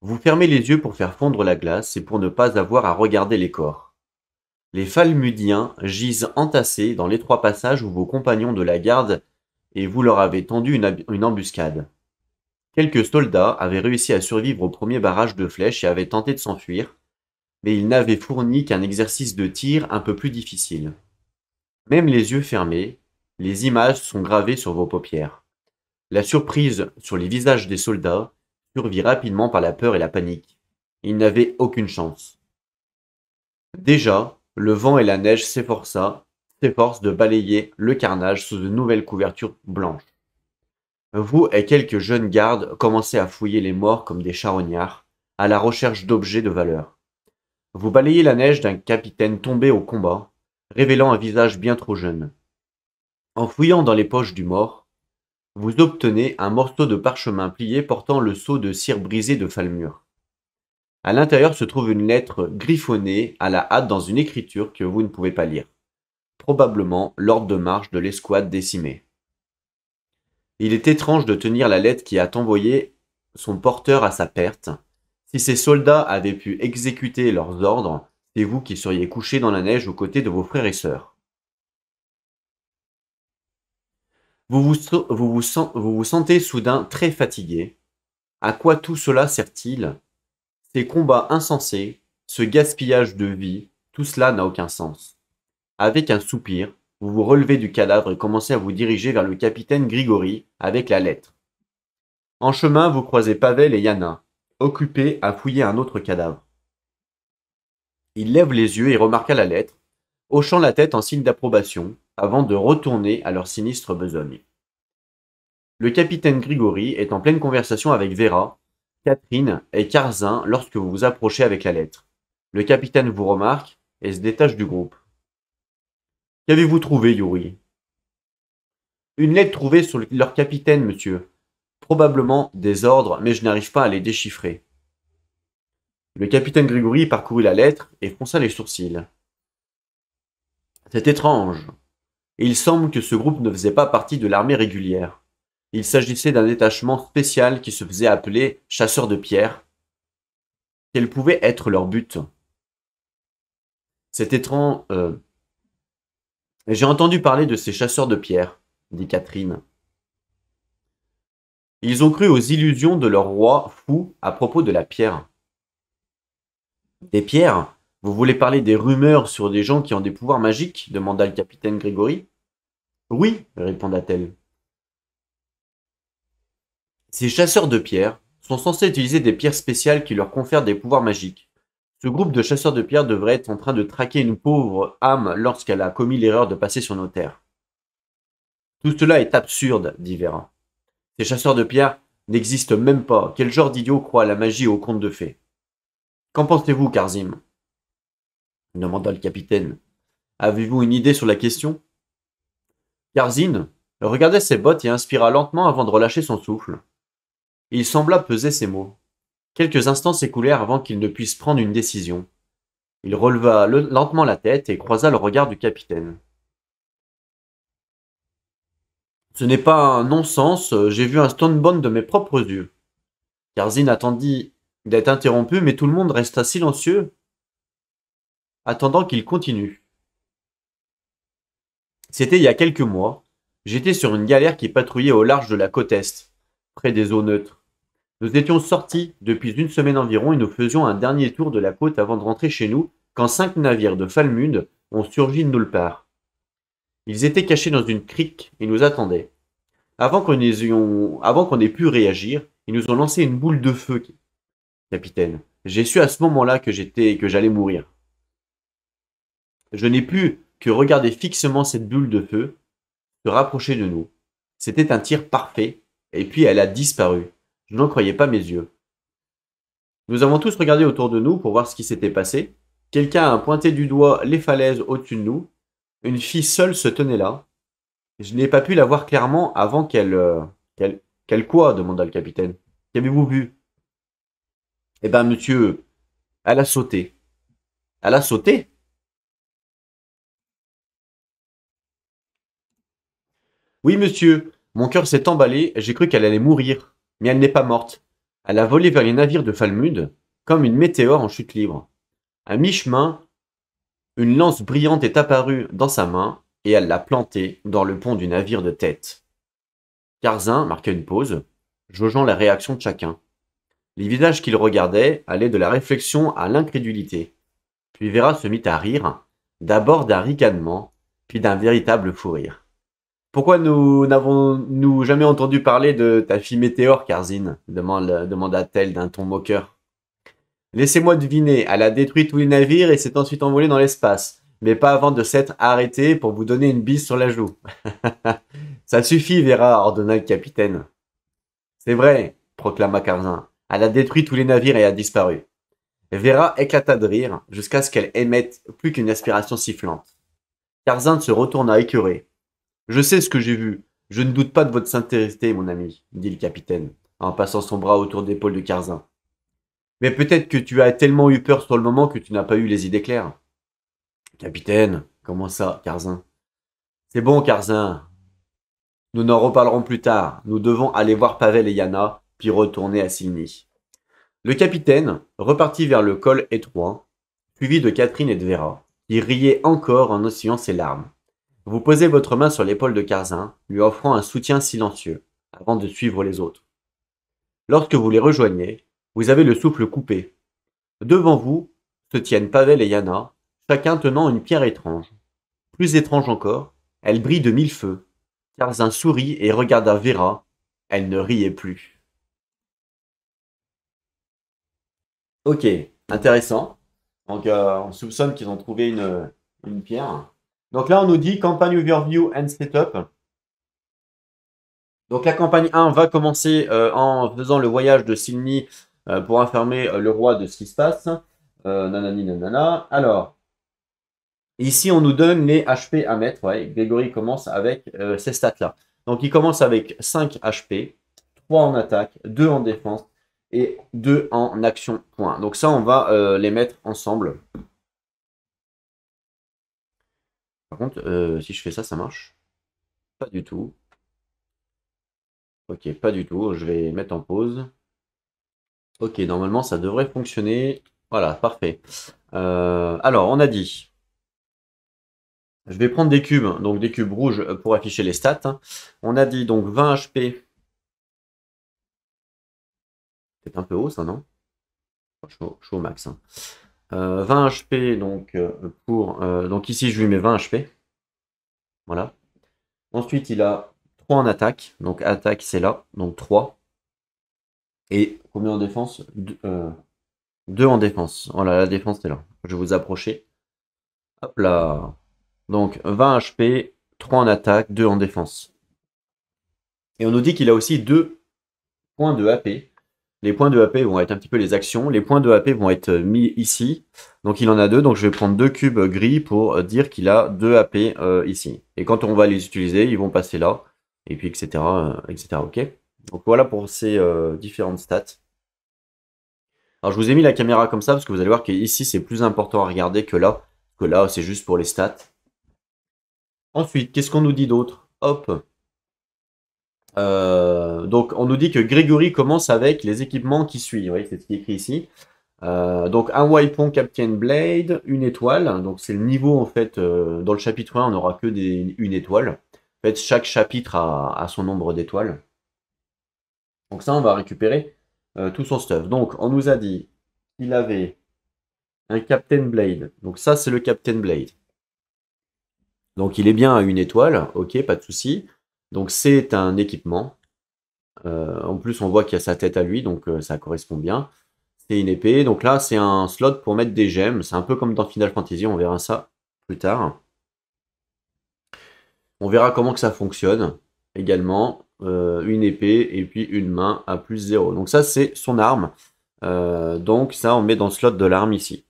Vous fermez les yeux pour faire fondre la glace et pour ne pas avoir à regarder les corps. Les Falmudiens gisent entassés dans l'étroit passage où vos compagnons de la garde et vous leur avez tendu une, embuscade. Quelques soldats avaient réussi à survivre au premier barrage de flèches et avaient tenté de s'enfuir, mais ils n'avaient fourni qu'un exercice de tir un peu plus difficile. Même les yeux fermés, les images sont gravées sur vos paupières. La surprise sur les visages des soldats survit rapidement par la peur et la panique. Ils n'avaient aucune chance. Déjà, le vent et la neige s'efforça s'efforce de balayer le carnage sous de nouvelles couvertures blanches. Vous et quelques jeunes gardes commencez à fouiller les morts comme des charognards, à la recherche d'objets de valeur. Vous balayez la neige d'un capitaine tombé au combat, révélant un visage bien trop jeune. En fouillant dans les poches du mort, vous obtenez un morceau de parchemin plié portant le sceau de cire brisée de Falmur. À l'intérieur se trouve une lettre griffonnée à la hâte dans une écriture que vous ne pouvez pas lire probablement l'ordre de marche de l'escouade décimée. Il est étrange de tenir la lettre qui a envoyé son porteur à sa perte. Si ces soldats avaient pu exécuter leurs ordres, c'est vous qui seriez couché dans la neige aux côtés de vos frères et sœurs. Vous vous, vous vous sentez soudain très fatigué. À quoi tout cela sert-il Ces combats insensés, ce gaspillage de vie, tout cela n'a aucun sens. Avec un soupir, vous vous relevez du cadavre et commencez à vous diriger vers le capitaine Grigori avec la lettre. En chemin, vous croisez Pavel et Yana, occupés à fouiller un autre cadavre. Il lève les yeux et remarqua la lettre, hochant la tête en signe d'approbation, avant de retourner à leur sinistre besogne. Le capitaine Grigori est en pleine conversation avec Vera, Catherine et Karzin lorsque vous vous approchez avec la lettre. Le capitaine vous remarque et se détache du groupe. Qu'avez-vous trouvé, Yuri Une lettre trouvée sur leur capitaine, monsieur. Probablement des ordres, mais je n'arrive pas à les déchiffrer. Le capitaine Grégory parcourut la lettre et fronça les sourcils. C'est étrange. il semble que ce groupe ne faisait pas partie de l'armée régulière. Il s'agissait d'un détachement spécial qui se faisait appeler chasseurs de pierres. Quel pouvait être leur but C'est étrange. Euh, j'ai entendu parler de ces chasseurs de pierres, dit Catherine. Ils ont cru aux illusions de leur roi fou à propos de la pierre. Des pierres Vous voulez parler des rumeurs sur des gens qui ont des pouvoirs magiques demanda le capitaine Grégory. Oui, réponda-t-elle. Ces chasseurs de pierres sont censés utiliser des pierres spéciales qui leur confèrent des pouvoirs magiques. Ce groupe de chasseurs de pierres devrait être en train de traquer une pauvre âme lorsqu'elle a commis l'erreur de passer sur nos terres. Tout cela est absurde, dit Vérin. Ces chasseurs de pierres n'existent même pas. Quel genre d'idiot croit à la magie et aux contes de fées Qu'en pensez-vous, Karzim demanda le capitaine. Avez-vous une idée sur la question Karzim regardait ses bottes et inspira lentement avant de relâcher son souffle. Il sembla peser ses mots. Quelques instants s'écoulèrent avant qu'il ne puisse prendre une décision. Il releva lentement la tête et croisa le regard du capitaine. Ce n'est pas un non-sens, euh, j'ai vu un Stonebone de mes propres yeux. Carzine attendit d'être interrompu, mais tout le monde resta silencieux, attendant qu'il continue. C'était il y a quelques mois. J'étais sur une galère qui patrouillait au large de la côte est, près des eaux neutres. Nous étions sortis depuis une semaine environ et nous faisions un dernier tour de la côte avant de rentrer chez nous quand cinq navires de Falmund ont surgi de nulle part. Ils étaient cachés dans une crique et nous attendaient. Avant qu'on ait pu réagir, ils nous ont lancé une boule de feu. Capitaine, j'ai su à ce moment-là que j'étais que j'allais mourir. Je n'ai pu que regarder fixement cette boule de feu se rapprocher de nous. C'était un tir parfait, et puis elle a disparu. Je n'en croyais pas mes yeux. Nous avons tous regardé autour de nous pour voir ce qui s'était passé. Quelqu'un a pointé du doigt les falaises au-dessus de nous. Une fille seule se tenait là. Je n'ai pas pu la voir clairement avant qu'elle... Euh, qu'elle quoi demanda le capitaine. Qu'avez-vous vu Eh ben, monsieur, elle a sauté. Elle a sauté Oui, monsieur, mon cœur s'est emballé, j'ai cru qu'elle allait mourir mais elle n'est pas morte. Elle a volé vers les navires de Falmud comme une météore en chute libre. À mi-chemin, une lance brillante est apparue dans sa main et elle l'a plantée dans le pont du navire de tête. Carzin marqua une pause, jaugeant la réaction de chacun. Les visages qu'il regardait allaient de la réflexion à l'incrédulité. Puis Vera se mit à rire, d'abord d'un ricanement, puis d'un véritable fou rire. Pourquoi nous n'avons-nous jamais entendu parler de ta fille météore, Karzine demanda-t-elle d'un ton moqueur. Laissez-moi deviner, elle a détruit tous les navires et s'est ensuite envolée dans l'espace, mais pas avant de s'être arrêtée pour vous donner une bise sur la joue. Ça suffit, Vera, ordonna le capitaine. C'est vrai, proclama Karzin. Elle a détruit tous les navires et a disparu. Vera éclata de rire jusqu'à ce qu'elle émette plus qu'une aspiration sifflante. Karzin se retourna écœuré. Je sais ce que j'ai vu. Je ne doute pas de votre sincérité, mon ami, dit le capitaine, en passant son bras autour d'épaule de Carzin. Mais peut-être que tu as tellement eu peur sur le moment que tu n'as pas eu les idées claires. Capitaine, comment ça, Carzin C'est bon, Carzin. Nous n'en reparlerons plus tard. Nous devons aller voir Pavel et Yana, puis retourner à Sydney. Le capitaine repartit vers le col étroit, suivi de Catherine et de Vera, qui riaient encore en oscillant ses larmes. Vous posez votre main sur l'épaule de Carzin, lui offrant un soutien silencieux, avant de suivre les autres. Lorsque vous les rejoignez, vous avez le souffle coupé. Devant vous se tiennent Pavel et Yana, chacun tenant une pierre étrange. Plus étrange encore, elle brille de mille feux. Carzin sourit et regarda Vera. Elle ne riait plus. Ok, intéressant. Donc euh, on soupçonne qu'ils ont trouvé une pierre. Donc là, on nous dit campagne overview and setup. Donc la campagne 1 va commencer euh, en faisant le voyage de Sydney euh, pour informer euh, le roi de ce qui se passe. nanana. Alors, ici on nous donne les HP à mettre. Ouais, Grégory commence avec ces stats-là. Donc il commence avec 5 HP, 3 en attaque, 2 en défense et 2 en action point. Donc ça, on va les mettre ensemble. Par contre, euh, si je fais ça, ça marche Pas du tout. Ok, pas du tout. Je vais mettre en pause. Ok, normalement, ça devrait fonctionner. Voilà, parfait. Euh, alors, on a dit... Je vais prendre des cubes, donc des cubes rouges pour afficher les stats. On a dit donc 20 HP. C'est un peu haut ça, non je suis au, max. Hein. 20 euh, HP, donc, euh, pour, euh, donc ici je lui mets 20 HP. Voilà. Ensuite, il a 3 en attaque. Donc attaque, c'est là. Donc 3. Et combien en défense 2, en défense. Voilà, la défense c'est là. Je vais vous approcher. Hop là. Donc 20 HP, 3 en attaque, 2 en défense. Et on nous dit qu'il a aussi 2 points de AP. Les points de AP vont être un petit peu les actions. Les points de AP vont être euh, mis ici. Donc il en a deux. Donc je vais prendre deux cubes gris pour euh, dire qu'il a deux AP euh, ici. Et quand on va les utiliser, ils vont passer là. Et puis etc. etc. Ok. Donc voilà pour ces différentes stats. Alors je vous ai mis la caméra comme ça parce que vous allez voir qu'ici c'est plus important à regarder que là. Que là c'est juste pour les stats. Ensuite, qu'est-ce qu'on nous dit d'autre Hop, euh, donc, on nous dit que Grégory commence avec les équipements qui suivent. Vous voyez, c'est ce qui est écrit ici. Euh, donc, un Wipon Captain Blade, une étoile. Donc, c'est le niveau, en fait, euh, dans le chapitre 1, on n'aura que des, une étoile. En fait, chaque chapitre a, son nombre d'étoiles. Donc, ça, on va récupérer tout son stuff. Donc, on nous a dit qu'il avait un Captain Blade. Donc, ça, c'est le Captain Blade. Donc, il est bien à une étoile. Ok, pas de souci. Donc c'est un équipement. Euh, en plus, on voit qu'il y a sa tête à lui, donc euh, ça correspond bien. C'est une épée. Donc là, c'est un slot pour mettre des gemmes. C'est un peu comme dans Final Fantasy, on verra ça plus tard. On verra comment que ça fonctionne également. Euh, une épée et puis une main à plus zéro. Donc ça, c'est son arme. donc ça, on met dans le slot de l'arme ici.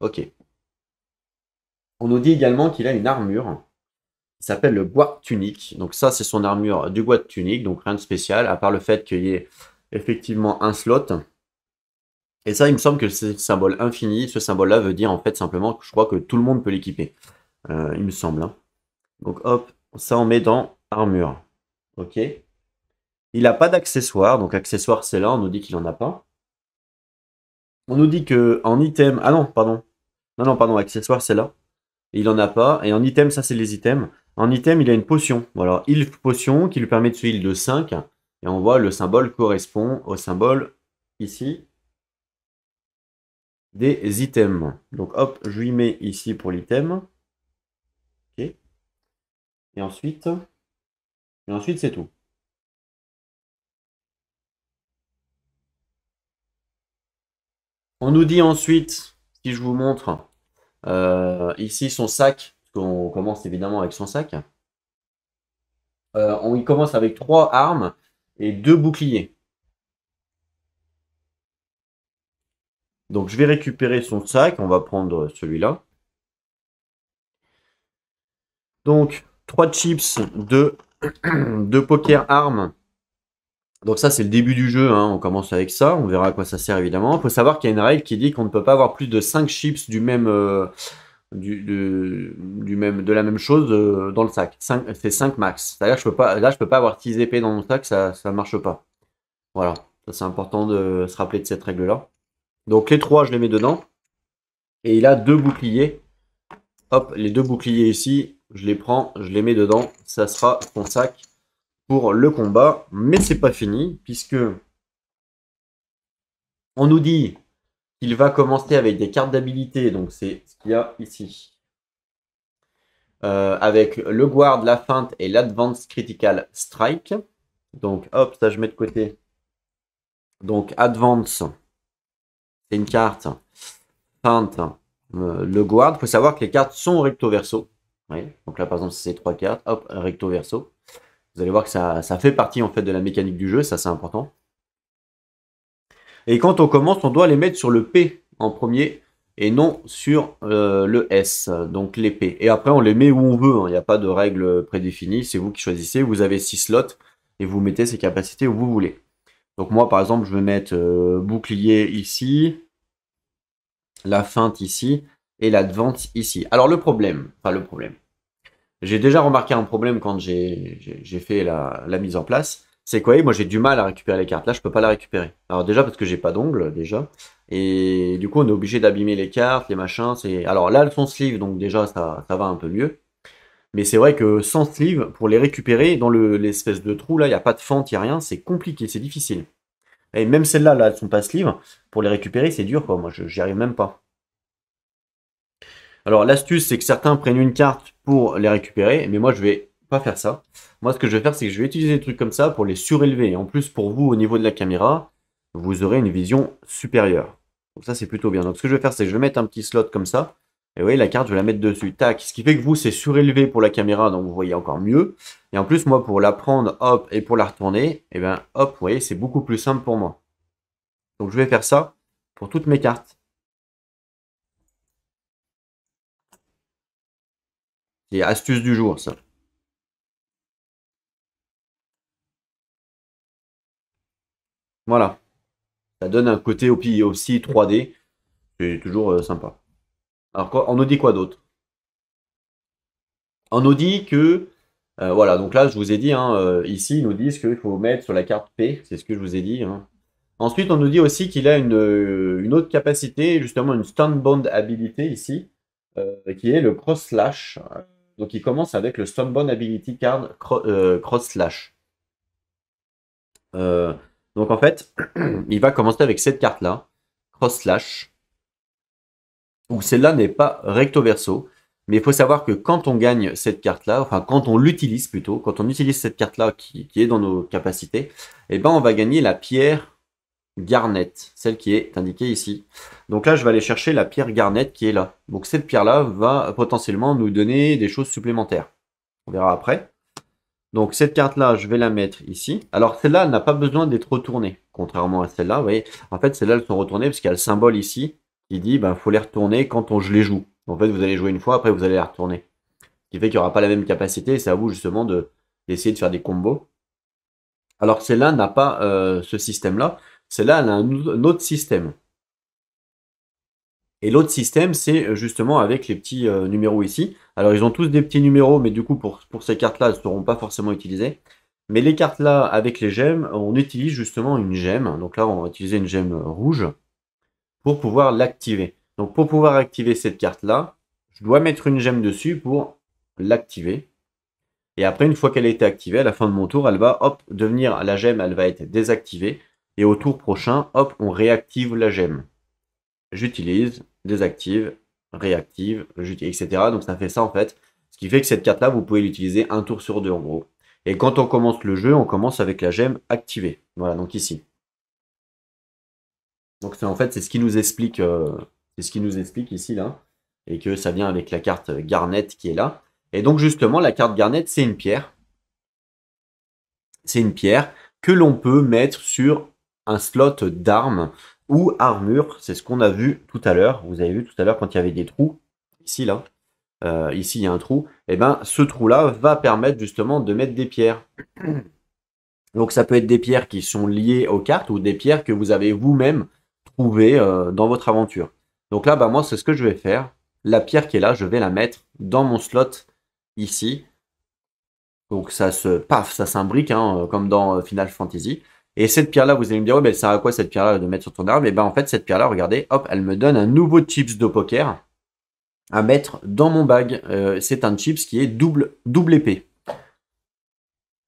Ok. On nous dit également qu'il a une armure s'appelle le bois Tunique, Donc ça, c'est son armure du Bois de Tunique, donc rien de spécial, à part le fait qu'il y ait effectivement un slot. Et ça, il me semble que c'est le symbole infini. Ce symbole-là veut dire en fait simplement que je crois que tout le monde peut l'équiper. Euh, il me semble. Hein. Donc hop, ça on met dans armure. Ok. Il n'a pas d'accessoires. Donc accessoires, c'est là. On nous dit qu'il n'en a pas. On nous dit que en item. Ah non, pardon. Non, non, pardon. Accessoires, c'est là. Il n'en a pas. Et en item, ça c'est les items. En item, il a une potion. Voilà, il potion qui lui permet de se heal de 5. Et on voit le symbole correspond au symbole ici des items. Donc hop, je lui mets ici pour l'item. Et ensuite, et ensuite c'est tout. On nous dit ensuite, si je vous montre euh, ici son sac on commence évidemment avec son sac. Euh, on y commence avec trois armes et deux boucliers. Donc je vais récupérer son sac, on va prendre celui-là. Donc trois chips, de poker armes. Donc ça c'est le début du jeu, hein. on commence avec ça, on verra à quoi ça sert évidemment. Il faut savoir qu'il y a une règle qui dit qu'on ne peut pas avoir plus de 5 chips du même, euh, du, du, même, de la même chose euh, dans le sac. C'est 5 max. cest je peux pas, là, je peux pas avoir 6 épées dans mon sac, ça ne marche pas. Voilà, c'est important de se rappeler de cette règle-là. Donc les 3, je les mets dedans. Et il a deux boucliers. Hop, les deux boucliers ici, je les prends, je les mets dedans. Ça sera son sac pour le combat. Mais c'est pas fini, puisque on nous dit il va commencer avec des cartes d'habilité, donc c'est ce qu'il y a ici. Euh, avec le guard, la feinte et l'advance critical strike. Donc hop, ça je mets de côté. Donc advance, c'est une carte. Feinte, euh, le guard. Il faut savoir que les cartes sont recto verso. Donc là par exemple c'est trois cartes, hop, recto verso. Vous allez voir que ça, ça fait partie en fait de la mécanique du jeu, ça c'est important. Et quand on commence, on doit les mettre sur le P en premier et non sur euh, le S, donc les P. Et après, on les met où on veut, hein. il n'y a pas de règle prédéfinie, c'est vous qui choisissez. Vous avez 6 slots et vous mettez ces capacités où vous voulez. Donc moi, par exemple, je vais mettre euh, bouclier ici, la feinte ici et la vente ici. Alors le problème, enfin le problème, j'ai déjà remarqué un problème quand j'ai fait la, mise en place, c'est quoi Moi, j'ai du mal à récupérer les cartes. Là, je peux pas la récupérer. Alors déjà parce que j'ai pas d'ongle déjà, et du coup, on est obligé d'abîmer les cartes, les machins. C'est alors là, elles sont sleeve, donc déjà, ça, va un peu mieux. Mais c'est vrai que sans sleeve, pour les récupérer dans l'espèce de trou là, il n'y a pas de fente, il n'y a rien, c'est compliqué, c'est difficile. Et même celles-là, là, elles sont pas sleeve. Pour les récupérer, c'est dur, quoi. Moi, j'y arrive même pas. Alors, l'astuce, c'est que certains prennent une carte pour les récupérer, mais moi, je vais faire ça. Moi, ce que je vais faire, c'est que je vais utiliser des trucs comme ça pour les surélever. En plus, pour vous, au niveau de la caméra, vous aurez une vision supérieure. Donc ça, c'est plutôt bien. Donc ce que je vais faire, c'est que je vais mettre un petit slot comme ça. Et oui, la carte, je vais la mettre dessus. Tac. Ce qui fait que vous, c'est surélevé pour la caméra, donc vous voyez encore mieux. Et en plus, moi, pour la prendre, hop, et pour la retourner, et eh ben, bien, hop, vous voyez, c'est beaucoup plus simple pour moi. Donc je vais faire ça pour toutes mes cartes. C'est astuce du jour, ça. Voilà. Ça donne un côté aussi 3D. C'est toujours euh, sympa. Alors, on nous dit quoi d'autre On nous dit que. Euh, voilà, donc là, je vous ai dit, hein, euh, ici, ils nous disent qu'il faut mettre sur la carte P. C'est ce que je vous ai dit. Hein. Ensuite, on nous dit aussi qu'il a une, autre capacité, justement une Bond habilité ici, qui est le Cross Slash. Donc il commence avec le Bond Ability Card Cross Slash. Donc en fait, il va commencer avec cette carte-là, cross slash, où celle-là n'est pas recto verso. Mais il faut savoir que quand on gagne cette carte-là, enfin quand on l'utilise plutôt, quand on utilise cette carte-là qui, est dans nos capacités, eh ben on va gagner la pierre garnette, celle qui est indiquée ici. Donc là, je vais aller chercher la pierre garnette qui est là. Donc cette pierre-là va potentiellement nous donner des choses supplémentaires. On verra après. Donc cette carte-là, je vais la mettre ici. Alors celle-là, n'a pas besoin d'être retournée, contrairement à celle-là. Vous voyez, en fait, celle là elles sont retournées parce qu'il y a le symbole ici qui dit, ben, faut les retourner quand on, je les joue. En fait, vous allez jouer une fois, après vous allez les retourner. Ce qui fait qu'il n'y aura pas la même capacité, c'est à vous justement d'essayer de, faire des combos. Alors celle-là n'a pas euh, ce système-là. Celle-là, elle a un autre système. Et l'autre système, c'est euh, justement avec les petits euh, numéros ici. Alors, ils ont tous des petits numéros, mais du coup, pour, ces cartes-là, elles ne seront pas forcément utilisées. Mais les cartes-là, avec les gemmes, on utilise justement une gemme. Donc là, on va utiliser une gemme euh, rouge pour pouvoir l'activer. Donc, pour pouvoir activer cette carte-là, je dois mettre une gemme dessus pour l'activer. Et après, une fois qu'elle a été activée, à la fin de mon tour, elle va, devenir la gemme, elle va être désactivée. Et au tour prochain, hop, on réactive la gemme. J'utilise désactive, réactive, etc. Donc ça fait ça en fait. Ce qui fait que cette carte-là, vous pouvez l'utiliser un tour sur deux en gros. Et quand on commence le jeu, on commence avec la gemme activée. Voilà, donc ici. Donc en fait, c'est ce qui nous explique, euh, c'est ce qui nous explique ici là, et que ça vient avec la carte Garnet qui est là. Et donc justement, la carte Garnet, c'est une pierre. C'est une pierre que l'on peut mettre sur un slot d'armes ou armure. C'est ce qu'on a vu tout à l'heure. Vous avez vu tout à l'heure quand il y avait des trous, ici là, euh, ici il y a un trou, et eh ben ce trou là va permettre justement de mettre des pierres. Donc ça peut être des pierres qui sont liées aux cartes ou des pierres que vous avez vous-même trouvées euh, dans votre aventure. Donc là, ben, moi c'est ce que je vais faire. La pierre qui est là, je vais la mettre dans mon slot ici. Donc ça se paf, ça s'imbrique hein, comme dans euh, Final Fantasy. Et cette pierre-là, vous allez me dire, mais ça sert à quoi cette pierre-là de mettre sur ton arme Et eh ben en fait, cette pierre-là, regardez, hop, elle me donne un nouveau chips de poker à mettre dans mon bag. Euh, c'est un chips qui est double, double épée.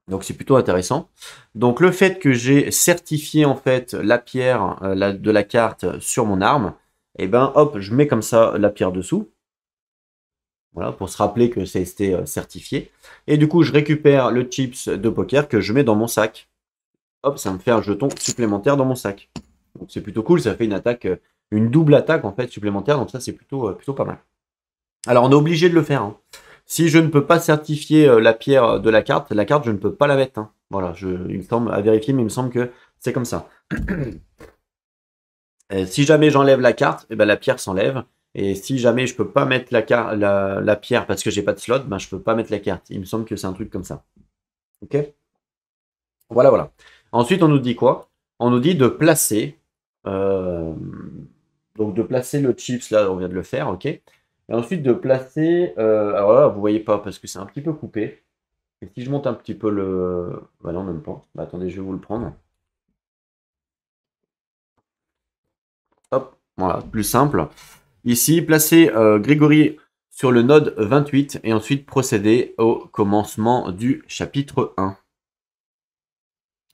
Donc c'est plutôt intéressant. Donc le fait que j'ai certifié en fait la pierre euh, de la carte sur mon arme, et eh ben hop, je mets comme ça la pierre dessous. Voilà, pour se rappeler que c'est été euh, certifié. Et du coup, je récupère le chips de poker que je mets dans mon sac hop, ça me fait un jeton supplémentaire dans mon sac. Donc c'est plutôt cool, ça fait une attaque, euh, une double attaque en fait supplémentaire, donc ça c'est plutôt, euh, plutôt pas mal. Alors on est obligé de le faire. Hein. Si je ne peux pas certifier euh, la pierre de la carte, la carte je ne peux pas la mettre. Hein. Voilà, je, il me semble à vérifier, mais il me semble que c'est comme ça. si jamais j'enlève la carte, et eh ben, la pierre s'enlève. Et si jamais je ne peux pas mettre la, la pierre parce que j'ai pas de slot, ben je peux pas mettre la carte. Il me semble que c'est un truc comme ça. Ok Voilà, voilà. Ensuite, on nous dit quoi On nous dit de placer, euh, donc de placer le chips, là, on vient de le faire, ok Et ensuite de placer, euh, alors vous voyez pas parce que c'est un petit peu coupé. Et si je monte un petit peu le, bah non, même pas. attendez, je vais vous le prendre. Hop, voilà, plus simple. Ici, placer euh, Grégory sur le node 28 et ensuite procéder au commencement du chapitre 1.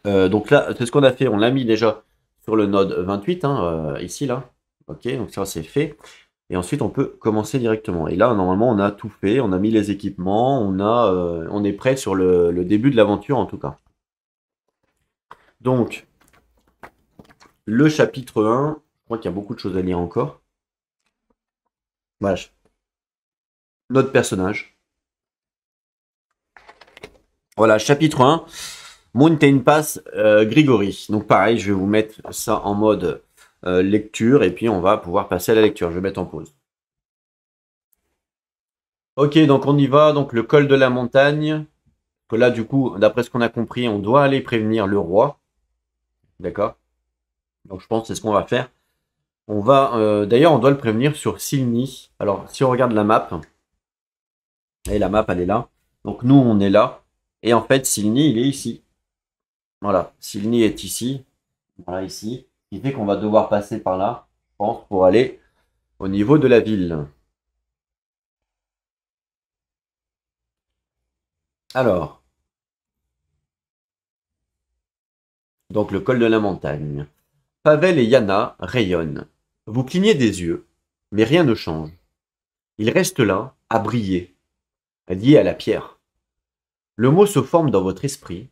Euh, donc là, c'est ce qu'on a fait. On l'a mis déjà sur le node 28, hein, euh, ici, là. OK, donc ça, c'est fait. Et ensuite, on peut commencer directement. Et là, normalement, on a tout fait. On a mis les équipements. On, a, euh, on est prêt sur le, le début de l'aventure, en tout cas. Donc, le chapitre 1, je crois qu'il y a beaucoup de choses à lire encore. Voilà. Notre personnage. Voilà, chapitre 1. Mountain Pass euh, Grigori. Donc pareil, je vais vous mettre ça en mode euh, lecture et puis on va pouvoir passer à la lecture. Je vais mettre en pause. Ok, donc on y va. Donc le col de la montagne. Que là, du coup, d'après ce qu'on a compris, on doit aller prévenir le roi. D'accord Donc je pense que c'est ce qu'on va faire. On va, euh, d'ailleurs, on doit le prévenir sur Silny. Alors, si on regarde la map, et la map, elle est là. Donc nous, on est là. Et en fait, Silny, il est ici. Voilà, si est ici, voilà ici, qui fait qu'on va devoir passer par là, je pense, pour aller au niveau de la ville. Alors, donc le col de la montagne. Pavel et Yana rayonnent. Vous clignez des yeux, mais rien ne change. Ils restent là, à briller, liés à la pierre. Le mot se forme dans votre esprit,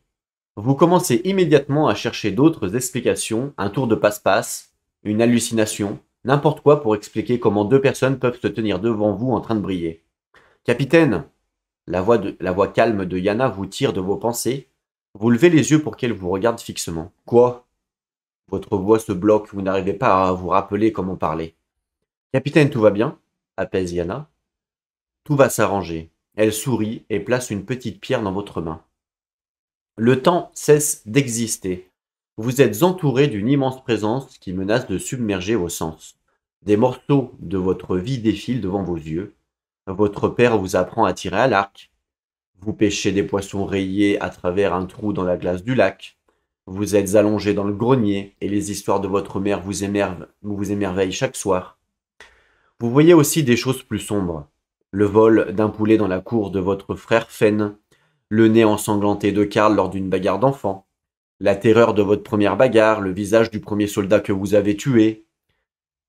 vous commencez immédiatement à chercher d'autres explications, un tour de passe-passe, une hallucination, n'importe quoi pour expliquer comment deux personnes peuvent se tenir devant vous en train de briller. Capitaine, la voix, calme de Yana vous tire de vos pensées. Vous levez les yeux pour qu'elle vous regarde fixement. Quoi Votre voix se bloque, vous n'arrivez pas à vous rappeler comment parler. Capitaine, tout va bien apaise Yana. Tout va s'arranger. Elle sourit et place une petite pierre dans votre main le temps cesse d'exister. Vous êtes entouré d'une immense présence qui menace de submerger vos sens. Des morceaux de votre vie défilent devant vos yeux. Votre père vous apprend à tirer à l'arc. Vous pêchez des poissons rayés à travers un trou dans la glace du lac. Vous êtes allongé dans le grenier et les histoires de votre mère vous, vous émerveillent chaque soir. Vous voyez aussi des choses plus sombres. Le vol d'un poulet dans la cour de votre frère Fenn, le nez ensanglanté de Karl lors d'une bagarre d'enfant, la terreur de votre première bagarre, le visage du premier soldat que vous avez tué.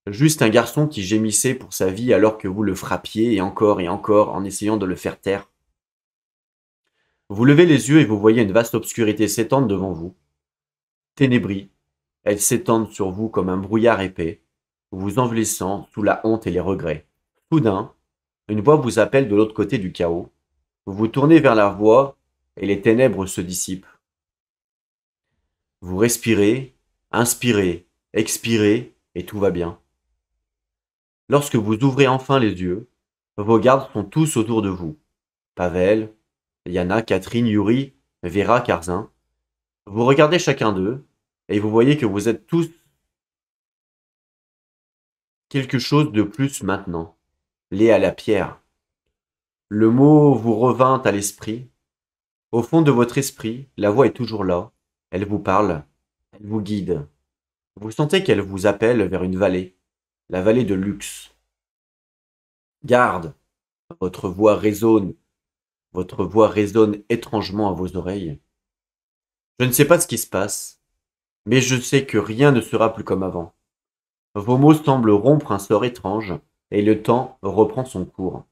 Juste un garçon qui gémissait pour sa vie alors que vous le frappiez et encore et encore en essayant de le faire taire. Vous levez les yeux et vous voyez une vaste obscurité s'étendre devant vous. Ténébris, elle s'étendent sur vous comme un brouillard épais, vous envelissant sous la honte et les regrets. Soudain, une voix vous appelle de l'autre côté du chaos, vous tournez vers la voie et les ténèbres se dissipent. Vous respirez, inspirez, expirez et tout va bien. Lorsque vous ouvrez enfin les yeux, vos gardes sont tous autour de vous. Pavel, Yana, Catherine, Yuri, Vera, Karzin. Vous regardez chacun d'eux et vous voyez que vous êtes tous quelque chose de plus maintenant. Les à la pierre. Le mot vous revint à l'esprit. Au fond de votre esprit, la voix est toujours là. Elle vous parle. Elle vous guide. Vous sentez qu'elle vous appelle vers une vallée. La vallée de luxe. Garde. Votre voix résonne. Votre voix résonne étrangement à vos oreilles. Je ne sais pas ce qui se passe, mais je sais que rien ne sera plus comme avant. Vos mots semblent rompre un sort étrange, et le temps reprend son cours.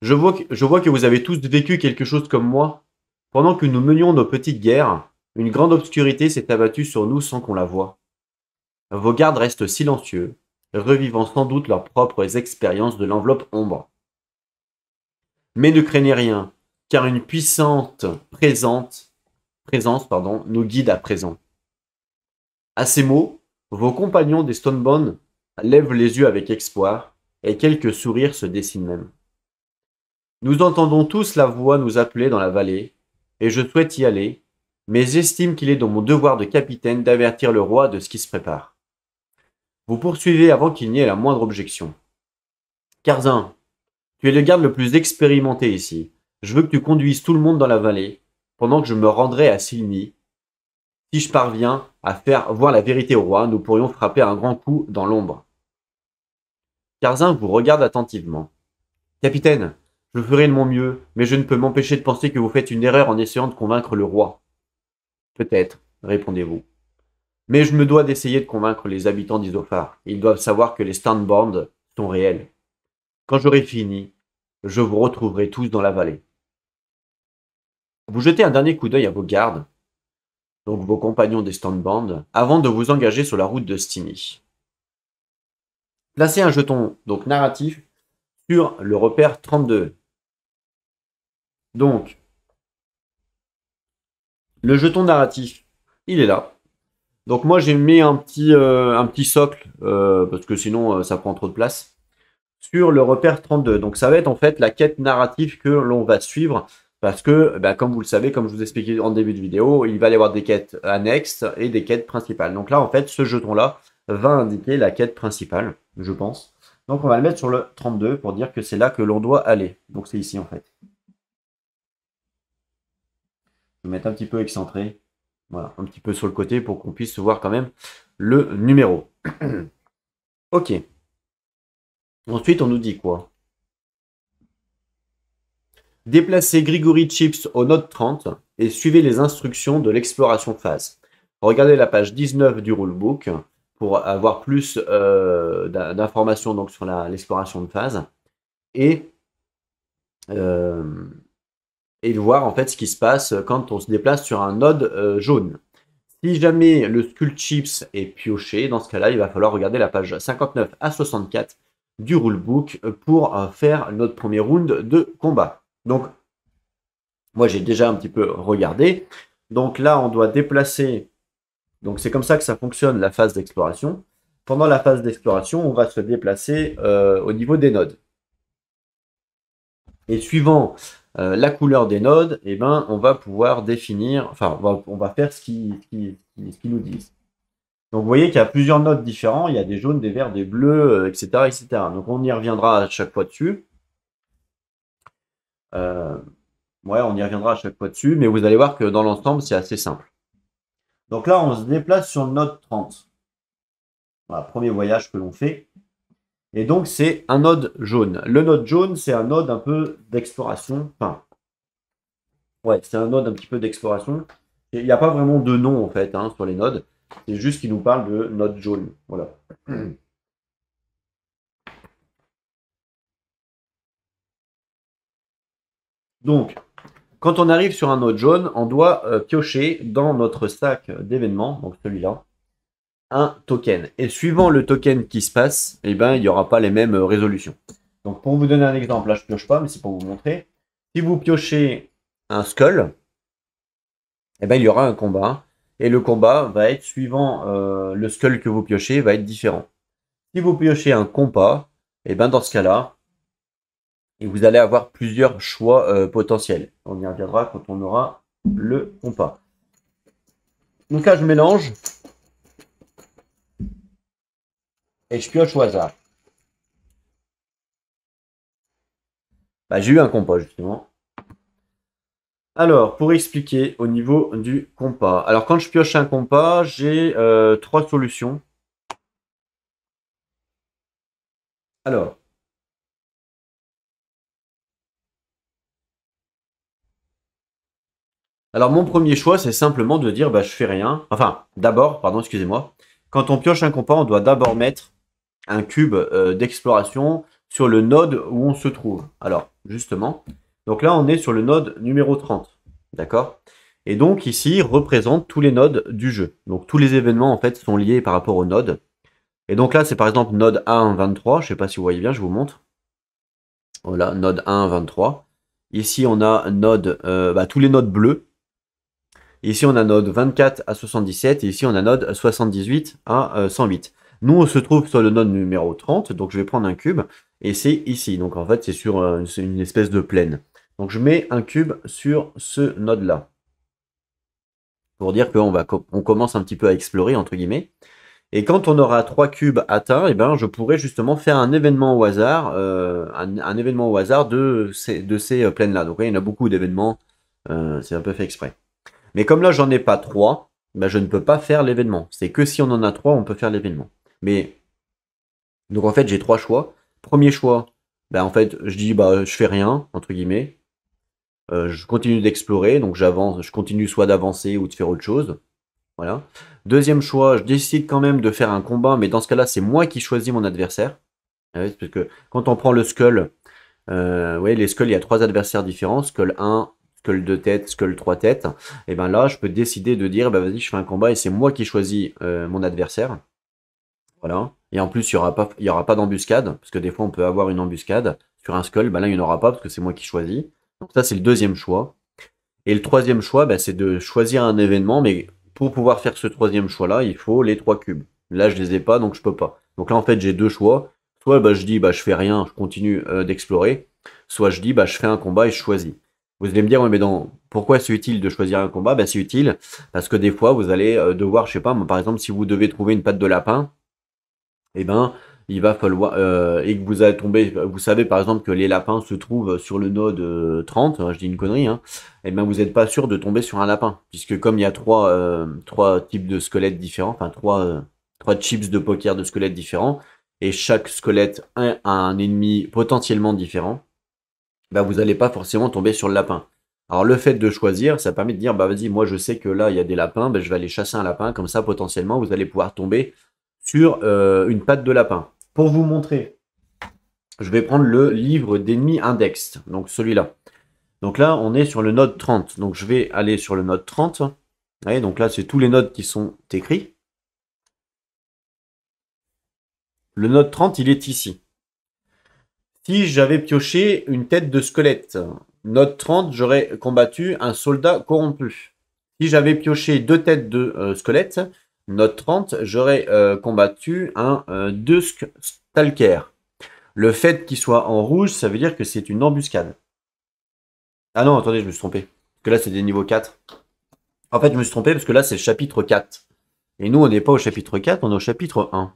Je vois, que, vous avez tous vécu quelque chose comme moi. Pendant que nous menions nos petites guerres, une grande obscurité s'est abattue sur nous sans qu'on la voie. Vos gardes restent silencieux, revivant sans doute leurs propres expériences de l'enveloppe ombre. Mais ne craignez rien, car une puissante présence nous guide à présent. À ces mots, vos compagnons des Stonebones lèvent les yeux avec espoir, et quelques sourires se dessinent même. Nous entendons tous la voix nous appeler dans la vallée, et je souhaite y aller, mais j'estime qu'il est dans mon devoir de capitaine d'avertir le roi de ce qui se prépare. Vous poursuivez avant qu'il n'y ait la moindre objection. Carzin, tu es le garde le plus expérimenté ici. Je veux que tu conduises tout le monde dans la vallée, pendant que je me rendrai à Silny. Si je parviens à faire voir la vérité au roi, nous pourrions frapper un grand coup dans l'ombre. Carzin vous regarde attentivement. Capitaine, je ferai de mon mieux, mais je ne peux m'empêcher de penser que vous faites une erreur en essayant de convaincre le roi. Peut-être, répondez-vous. Mais je me dois d'essayer de convaincre les habitants d'Isophar. Ils doivent savoir que les Standbands sont réels. Quand j'aurai fini, je vous retrouverai tous dans la vallée. Vous jetez un dernier coup d'œil à vos gardes, donc vos compagnons des Standbands, avant de vous engager sur la route de Stini. Placez un jeton donc narratif sur le repère 32 donc, le jeton narratif, il est là. Donc moi j'ai mis un petit, euh, un petit socle, euh, parce que sinon euh, ça prend trop de place, sur le repère 32. Donc ça va être en fait la quête narrative que l'on va suivre, parce que eh ben, comme vous le savez, comme je vous expliquais en début de vidéo, il va y avoir des quêtes annexes et des quêtes principales. Donc là en fait ce jeton-là va indiquer la quête principale, je pense. Donc on va le mettre sur le 32 pour dire que c'est là que l'on doit aller. Donc c'est ici en fait mettre un petit peu excentré. Voilà, un petit peu sur le côté pour qu'on puisse voir quand même le numéro. ok. Ensuite, on nous dit quoi Déplacez Grigory Chips au note 30 et suivez les instructions de l'exploration de phase. Regardez la page 19 du rulebook pour avoir plus euh, d'informations sur l'exploration de phase. Et euh, et voir en fait ce qui se passe euh, quand on se déplace sur un node euh, jaune. Si jamais le Skull Chips est pioché, dans ce cas-là, il va falloir regarder la page 59 à 64 du rulebook euh, pour faire notre premier round de combat. Donc, moi j'ai déjà un petit peu regardé. Donc là, on doit déplacer. Donc c'est comme ça que ça fonctionne la phase d'exploration. Pendant la phase d'exploration, on va se déplacer au niveau des nodes. Et suivant euh, la couleur des nodes, eh ben, on va pouvoir définir, enfin, on va, faire ce qu'ils qui, nous disent. Donc, vous voyez qu'il y a plusieurs nodes différents. Il y a des jaunes, des verts, des bleus, etc., euh, etc. Donc, on y reviendra à chaque fois dessus. Euh, ouais, on y reviendra à chaque fois dessus, mais vous allez voir que dans l'ensemble, c'est assez simple. Donc là, on se déplace sur le 30. premier voyage que l'on fait. Et donc, c'est un node jaune. Le node jaune, c'est un node un peu d'exploration. Enfin, ouais, c'est un node un petit peu d'exploration. Il n'y a pas vraiment de nom, en fait, hein, sur les nodes. C'est juste qu'il nous parle de node jaune. Voilà. Donc, quand on arrive sur un node jaune, on doit euh, piocher dans notre sac d'événements, donc celui-là, un token. Et suivant le token qui se passe, eh ben, il n'y aura pas les mêmes euh, résolutions. Donc pour vous donner un exemple, là je pioche pas, mais c'est pour vous montrer. Si vous piochez un skull, eh ben, il y aura un combat. Et le combat va être suivant euh, le skull que vous piochez, va être différent. Si vous piochez un compas, eh ben, dans ce cas-là, vous allez avoir plusieurs choix euh, potentiels. On y reviendra quand on aura le compas. Donc là je mélange, et je pioche au hasard. Bah, j'ai eu un compas, justement. Alors, pour expliquer au niveau du compas. Alors, quand je pioche un compas, j'ai euh, trois solutions. Alors. Alors, mon premier choix, c'est simplement de dire, bah, je fais rien. Enfin, d'abord, pardon, excusez-moi. Quand on pioche un compas, on doit d'abord mettre cube euh, d'exploration sur le node où on se trouve. Alors, justement, donc là, on est sur le node numéro 30, d'accord Et donc, ici, représente tous les nodes du jeu. Donc, tous les événements, en fait, sont liés par rapport au node. Et donc là, c'est par exemple node 1, 23. Je sais pas si vous voyez bien, je vous montre. Voilà, node 1, 23. Ici, on a node, euh, bah, tous les nodes bleus. Ici, on a node 24 à 77. Et ici, on a node 78 à 108. Euh, nous, on se trouve sur le node numéro 30, donc je vais prendre un cube, et c'est ici. Donc en fait, c'est sur euh, une espèce de plaine. Donc je mets un cube sur ce node-là. Pour dire qu'on va on commence un petit peu à explorer, entre guillemets. Et quand on aura trois cubes atteints, et eh ben, je pourrai justement faire un événement au hasard, euh, un, événement au hasard de ces, de ces euh, plaines-là. Donc il y en a beaucoup d'événements, c'est un peu fait exprès. Mais comme là, j'en ai pas trois, ben, je ne peux pas faire l'événement. C'est que si on en a trois, on peut faire l'événement. Mais donc en fait, j'ai trois choix. Premier choix, ben, en fait, je dis bah je fais rien entre guillemets. Euh, je continue d'explorer, donc j'avance, je continue soit d'avancer ou de faire autre chose. Voilà. Deuxième choix, je décide quand même de faire un combat, mais dans ce cas-là, c'est moi qui choisis mon adversaire. Ah parce que quand on prend le skull, vous euh, voyez, les skulls, il y a trois adversaires différents, skull 1, skull 2 têtes, skull 3 têtes. Et ben là, je peux décider de dire, bah, vas-y, je fais un combat et c'est moi qui choisis euh, mon adversaire. Voilà. Et en plus, il n'y aura pas, aura pas d'embuscade, parce que des fois, on peut avoir une embuscade. Sur un skull, bah là, il n'y en aura pas, parce que c'est moi qui choisis. Donc ça, c'est le deuxième choix. Et le troisième choix, ben, c'est de choisir un événement, mais pour pouvoir faire ce troisième choix-là, il faut les trois cubes. Là, je les ai pas, donc je peux pas. Donc là, en fait, j'ai deux choix. Soit ben, je dis, bah, je fais rien, je continue euh, d'explorer. Soit je dis, bah, je fais un combat et je choisis. Vous allez me dire, mais dans... pourquoi c'est utile de choisir un combat C'est utile parce que des fois, vous allez euh, devoir, je sais pas, par exemple, si vous devez trouver une patte de lapin, eh ben, il va falloir euh, et que vous allez tomber, vous savez par exemple que les lapins se trouvent sur le node 30, euh, hein, je dis une connerie, hein, et eh ben, vous n'êtes pas sûr de tomber sur un lapin, puisque comme il y a trois, euh, trois types de squelettes différents, enfin trois, trois chips de poker de squelettes différents, et chaque squelette a un ennemi potentiellement différent, ben vous n'allez pas forcément tomber sur le lapin. Alors le fait de choisir, ça permet de dire, bah vas-y, moi je sais que là il y a des lapins, bah, je vais aller chasser un lapin, comme ça potentiellement vous allez pouvoir tomber sur euh, une patte de lapin. Pour vous montrer, je vais prendre le livre d'ennemis index, donc celui-là. Donc là, on est sur le note 30. Donc je vais aller sur le note 30. donc là, c'est tous les notes qui sont écrits. Le note 30, il est ici. Si j'avais pioché une tête de squelette, note 30, j'aurais combattu un soldat corrompu. Si j'avais pioché deux têtes de euh, squelette, note 30, j'aurais euh, combattu un euh, Dusk Stalker. Le fait qu'il soit en rouge, ça veut dire que c'est une embuscade. Ah non, attendez, je me suis trompé. Parce que là, c'est des niveaux 4. En fait, je me suis trompé parce que là, c'est chapitre 4. Et nous, on n'est pas au chapitre 4, on est au chapitre 1.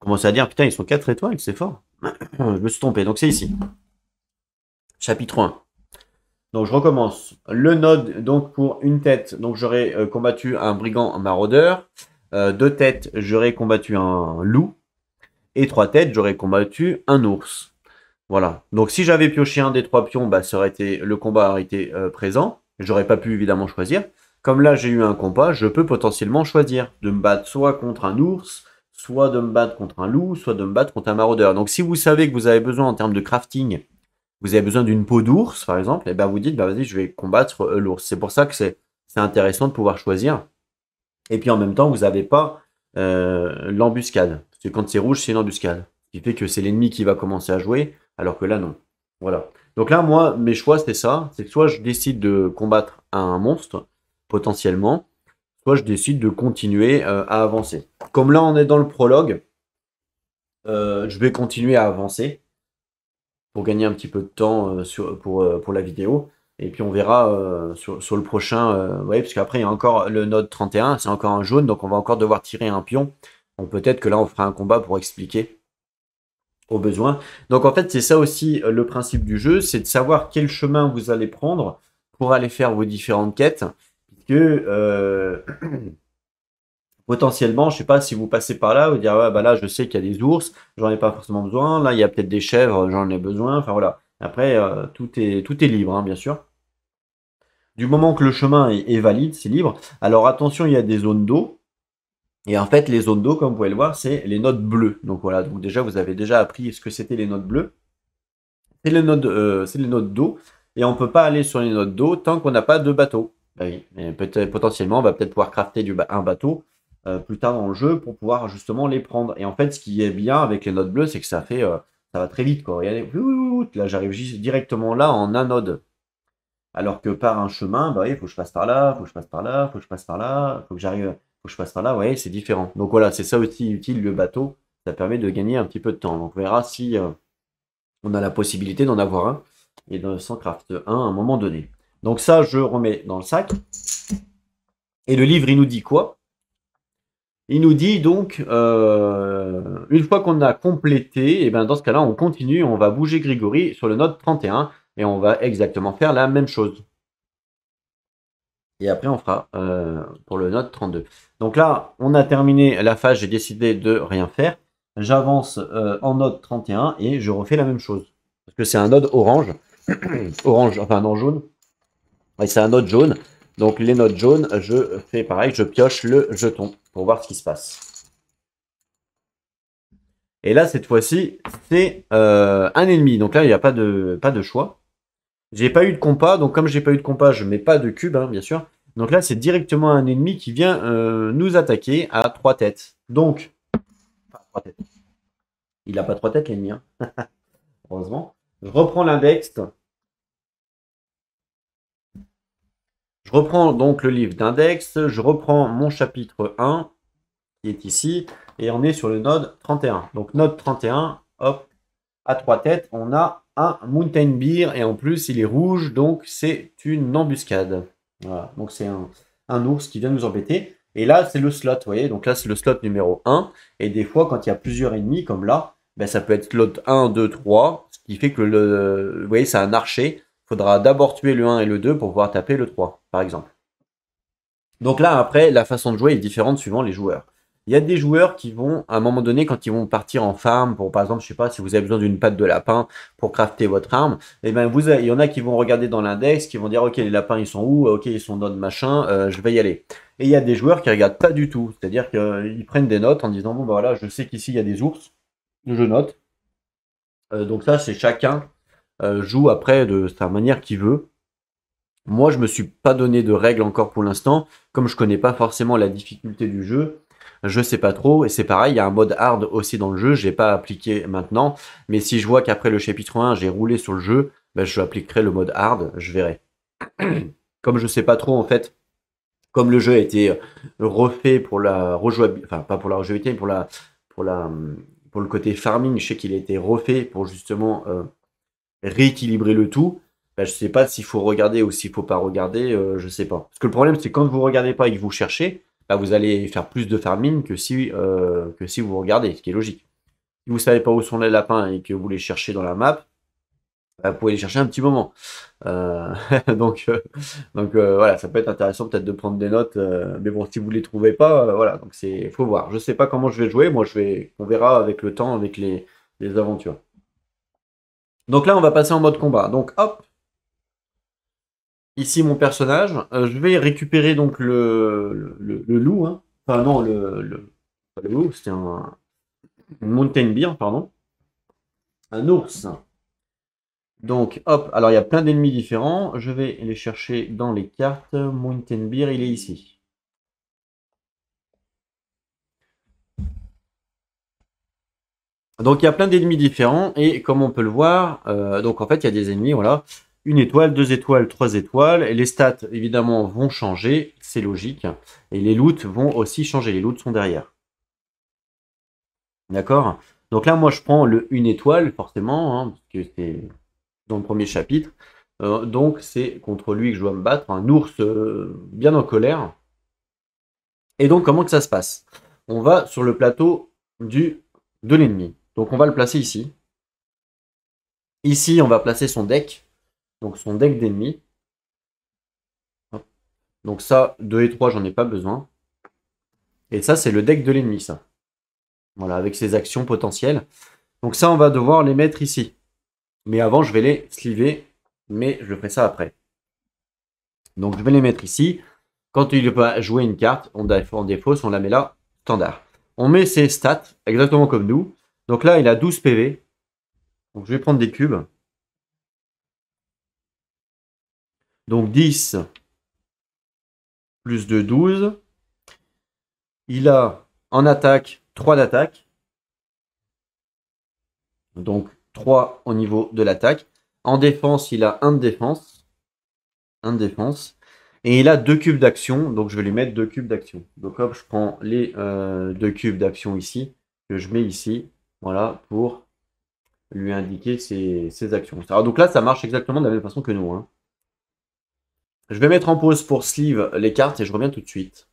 Comment ça dire, putain, ils sont 4 étoiles, c'est fort. je me suis trompé, donc c'est ici. Chapitre 1. Donc je recommence. Le node, donc pour une tête, donc j'aurais euh, combattu un brigand maraudeur. Euh, deux têtes, j'aurais combattu un loup. Et trois têtes, j'aurais combattu un ours. Voilà. Donc si j'avais pioché un des trois pions, bah, ça aurait été, le combat aurait été euh, présent. J'aurais pas pu évidemment choisir. Comme là j'ai eu un combat, je peux potentiellement choisir de me battre soit contre un ours, soit de me battre contre un loup, soit de me battre contre un maraudeur. Donc si vous savez que vous avez besoin en termes de crafting vous avez besoin d'une peau d'ours, par exemple, et eh ben vous dites, bah vas-y, je vais combattre euh, l'ours. C'est pour ça que c'est intéressant de pouvoir choisir. Et puis en même temps, vous n'avez pas euh, l'embuscade. Parce que quand c'est rouge, c'est l'embuscade, embuscade. Ce qui fait que c'est l'ennemi qui va commencer à jouer, alors que là, non. Voilà. Donc là, moi, mes choix, c'était ça. C'est que soit je décide de combattre un monstre, potentiellement, soit je décide de continuer euh, à avancer. Comme là, on est dans le prologue, je vais continuer à avancer pour gagner un petit peu de temps euh, sur, pour, euh, pour la vidéo. Et puis on verra euh, sur, le prochain, oui ouais, parce qu'après il y a encore le node 31, c'est encore un jaune, donc on va encore devoir tirer un pion. Donc peut-être que là on fera un combat pour expliquer aux besoins Donc en fait c'est ça aussi le principe du jeu, c'est de savoir quel chemin vous allez prendre pour aller faire vos différentes quêtes, puisque potentiellement, je sais pas si vous passez par là, vous dire ouais, bah là, je sais qu'il y a des ours, j'en ai pas forcément besoin. Là, il y a peut-être des chèvres, j'en ai besoin. Enfin voilà. Après, euh, tout est tout est libre, hein, bien sûr. Du moment que le chemin est, valide, c'est libre. Alors attention, il y a des zones d'eau. Et en fait, les zones d'eau, comme vous pouvez le voir, c'est les notes bleues. Donc voilà. Donc déjà, vous avez déjà appris ce que c'était les notes bleues. C'est les notes, euh, c'est les notes d'eau. Et on ne peut pas aller sur les notes d'eau tant qu'on n'a pas de bateau. Bah mais potentiellement, on va peut-être pouvoir crafter un bateau euh, plus tard dans le jeu pour pouvoir justement les prendre. Et en fait, ce qui est bien avec les notes bleues, c'est que ça fait, euh, ça va très vite. Quoi. Regardez, là j'arrive directement là en un node. Alors que par un chemin, bah, il faut que je passe par là, faut que je passe par là, faut que je passe par là, faut que j'arrive, faut que je passe par là. Vous voyez, c'est différent. Donc voilà, c'est ça aussi utile le bateau. Ça permet de gagner un petit peu de temps. Donc on verra si euh, on a la possibilité d'en avoir un et de s'en craft un à un moment donné. Donc ça, je remets dans le sac. Et le livre, il nous dit quoi il nous dit donc, euh, une fois qu'on a complété, et eh bien dans ce cas-là, on continue, on va bouger Grigory sur le note 31 et on va exactement faire la même chose. Et après, on fera euh, pour le note 32. Donc là, on a terminé la phase, j'ai décidé de rien faire. J'avance euh, en note 31 et je refais la même chose. Parce que c'est un node orange, orange, enfin non jaune. Et c'est un node jaune. Donc les notes jaunes, je fais pareil, je pioche le jeton pour voir ce qui se passe. Et là, cette fois-ci, c'est euh, un ennemi. Donc là, il n'y a pas de, pas de choix. J'ai pas eu de compas, donc comme j'ai pas eu de compas, je mets pas de cube, hein, bien sûr. Donc là, c'est directement un ennemi qui vient euh, nous attaquer à trois têtes. Donc, enfin, trois têtes. Il n'a pas trois têtes, l'ennemi. Hein. Heureusement. Je reprends l'index Je reprends donc le livre d'index, je reprends mon chapitre 1 qui est ici, et on est sur le node 31. Donc node 31, hop, à trois têtes, on a un Mountain Beer, et en plus il est rouge, donc c'est une embuscade. Voilà, donc c'est un, ours qui vient nous embêter. Et là, c'est le slot, vous voyez, donc là c'est le slot numéro 1, et des fois quand il y a plusieurs ennemis, comme là, ben, ça peut être slot 1, 2, 3, ce qui fait que le, vous voyez, c'est un archer, il faudra d'abord tuer le 1 et le 2 pour pouvoir taper le 3 exemple. Donc là, après, la façon de jouer est différente suivant les joueurs. Il y a des joueurs qui vont, à un moment donné, quand ils vont partir en farm, pour par exemple, je sais pas, si vous avez besoin d'une patte de lapin pour crafter votre arme, et eh ben vous, il y en a qui vont regarder dans l'index, qui vont dire, ok, les lapins ils sont où, ok, ils sont dans le machin, euh, je vais y aller. Et il y a des joueurs qui regardent pas du tout, c'est-à-dire qu'ils prennent des notes en disant, bon ben voilà, je sais qu'ici il y a des ours, je note. Euh, donc ça, c'est chacun euh, joue après de sa manière qu'il veut. Moi, je me suis pas donné de règles encore pour l'instant, comme je connais pas forcément la difficulté du jeu. Je ne sais pas trop, et c'est pareil, il y a un mode hard aussi dans le jeu, je l'ai pas appliqué maintenant, mais si je vois qu'après le chapitre 1, j'ai roulé sur le jeu, ben, je appliquerai le mode hard, je verrai. comme je sais pas trop en fait, comme le jeu a été euh, refait pour la rejouabilité, enfin pas pour la rejouabilité, mais pour la pour la pour le côté farming, je sais qu'il a été refait pour justement euh, rééquilibrer le tout. Bah, je ne sais pas s'il faut regarder ou s'il ne faut pas regarder, euh, je ne sais pas. Parce que le problème, c'est quand vous ne regardez pas et que vous cherchez, bah, vous allez faire plus de farming que si, euh, que si vous regardez, ce qui est logique. Si vous ne savez pas où sont les lapins et que vous les cherchez dans la map, bah, vous pouvez les chercher un petit moment. Euh, donc donc voilà, ça peut être intéressant peut-être de prendre des notes, mais bon, si vous ne les trouvez pas, voilà, donc c'est faut voir. Je ne sais pas comment je vais jouer, moi je vais, on verra avec le temps, avec les, les aventures. Donc là, on va passer en mode combat. Donc hop, ici mon personnage. Euh, je vais récupérer donc le, loup. Hein. Enfin non, le, le, loup, c'était un, mountain beer, pardon. Un ours. Donc hop, alors il y a plein d'ennemis différents. Je vais les chercher dans les cartes. Mountain beer, il est ici. Donc il y a plein d'ennemis différents et comme on peut le voir, euh, donc en fait il y a des ennemis, voilà une étoile, deux étoiles, trois étoiles. Et les stats, évidemment, vont changer, c'est logique. Et les loots vont aussi changer, les loots sont derrière. D'accord Donc là, moi, je prends le une étoile, forcément, hein, parce que c'est dans le premier chapitre. Euh, donc c'est contre lui que je dois me battre, un ours euh, bien en colère. Et donc comment que ça se passe On va sur le plateau du, de l'ennemi. Donc on va le placer ici. Ici, on va placer son deck donc son deck d'ennemis. Donc ça, 2 et 3, j'en ai pas besoin. Et ça, c'est le deck de l'ennemi, ça. Voilà, avec ses actions potentielles. Donc ça, on va devoir les mettre ici. Mais avant, je vais les sliver, mais je ferai ça après. Donc je vais les mettre ici. Quand il va jouer une carte, on en défausse, on la met là, standard. On met ses stats, exactement comme nous. Donc là, il a 12 PV. Donc je vais prendre des cubes. Donc 10 plus de 12. Il a en attaque 3 d'attaque. Donc 3 au niveau de l'attaque. En défense, il a 1 de défense. 1 de défense. Et il a 2 cubes d'action. Donc je vais lui mettre 2 cubes d'action. Donc hop, je prends les 2 euh, cubes d'action ici. Que je mets ici. Voilà, pour lui indiquer ses, actions. Alors donc là, ça marche exactement de la même façon que nous. Hein. Je vais mettre en pause pour sleeve les cartes et je reviens tout de suite.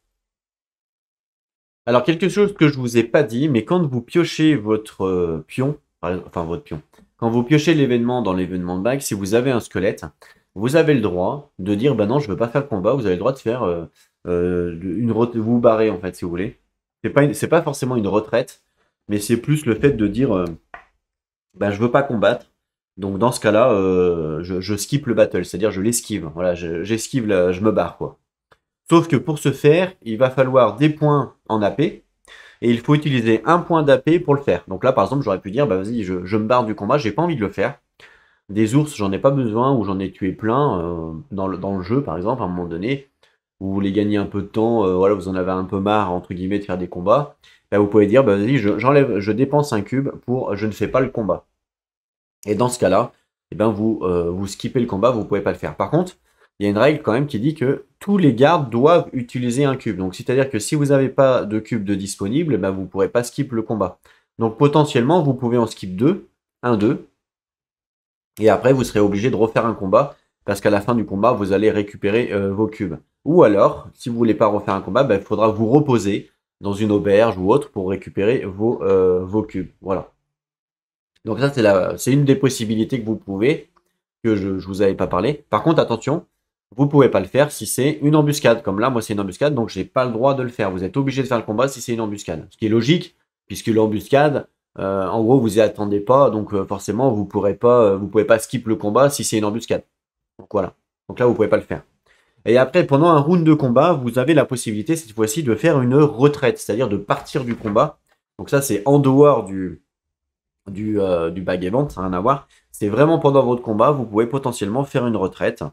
Alors, quelque chose que je vous ai pas dit, mais quand vous piochez votre euh, pion, enfin votre pion, quand vous piochez l'événement dans l'événement de bag, si vous avez un squelette, vous avez le droit de dire, bah non, je veux pas faire le combat, vous avez le droit de faire euh, euh, une route vous barrer en fait, si vous voulez. C'est pas, pas forcément une retraite, mais c'est plus le fait de dire, ben, bah je veux pas combattre, donc dans ce cas-là, euh, je, skippe skip le battle, c'est-à-dire je l'esquive. Voilà, j'esquive, je, me barre quoi. Sauf que pour ce faire, il va falloir des points en AP et il faut utiliser un point d'AP pour le faire. Donc là, par exemple, j'aurais pu dire, bah vas-y, je, me barre du combat, j'ai pas envie de le faire. Des ours, j'en ai pas besoin ou j'en ai tué plein euh, dans, le, jeu, par exemple, à un moment donné, où vous voulez gagner un peu de temps, euh, voilà, vous en avez un peu marre entre guillemets de faire des combats. Bah, vous pouvez dire, bah vas-y, j'enlève, je dépense un cube pour, je ne fais pas le combat. Et dans ce cas-là, eh ben vous, euh, vous skippez le combat, vous ne pouvez pas le faire. Par contre, il y a une règle quand même qui dit que tous les gardes doivent utiliser un cube. Donc c'est-à-dire que si vous n'avez pas de cube de disponible, ben, vous ne pourrez pas skip le combat. Donc potentiellement, vous pouvez en skip deux, un deux, Et après, vous serez obligé de refaire un combat parce qu'à la fin du combat, vous allez récupérer euh, vos cubes. Ou alors, si vous ne voulez pas refaire un combat, ben, il faudra vous reposer dans une auberge ou autre pour récupérer vos, euh, vos cubes. Voilà. Donc ça, c'est c'est une des possibilités que vous pouvez, que je ne vous avais pas parlé. Par contre, attention, vous ne pouvez pas le faire si c'est une embuscade. Comme là, moi, c'est une embuscade, donc je n'ai pas le droit de le faire. Vous êtes obligé de faire le combat si c'est une embuscade. Ce qui est logique, puisque l'embuscade, euh, en gros, vous y attendez pas, donc euh, forcément, vous pourrez pas, euh, vous pouvez pas skip le combat si c'est une embuscade. Donc voilà. Donc là, vous pouvez pas le faire. Et après, pendant un round de combat, vous avez la possibilité cette fois-ci de faire une retraite, c'est-à-dire de partir du combat. Donc ça, c'est en dehors du, du, euh, bag ça rien à C'est vraiment pendant votre combat, vous pouvez potentiellement faire une retraite.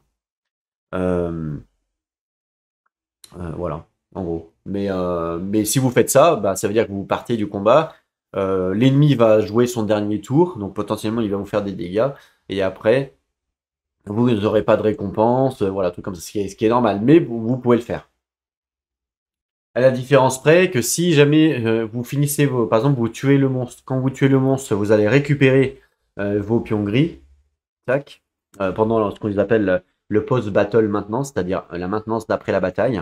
Euh, euh, voilà, en gros. Mais, mais si vous faites ça, bah, ça veut dire que vous partez du combat. L'ennemi va jouer son dernier tour, donc potentiellement il va vous faire des dégâts. Et après, vous n'aurez pas de récompense, voilà, tout comme ça, ce qui est, normal. Mais vous pouvez le faire. À la différence près que si jamais euh, vous finissez, vos, par exemple, vous tuez le monstre, quand vous tuez le monstre, vous allez récupérer euh, vos pions gris, tac, euh, pendant ce qu'on appelle le post-battle maintenance, c'est-à-dire la maintenance d'après la bataille.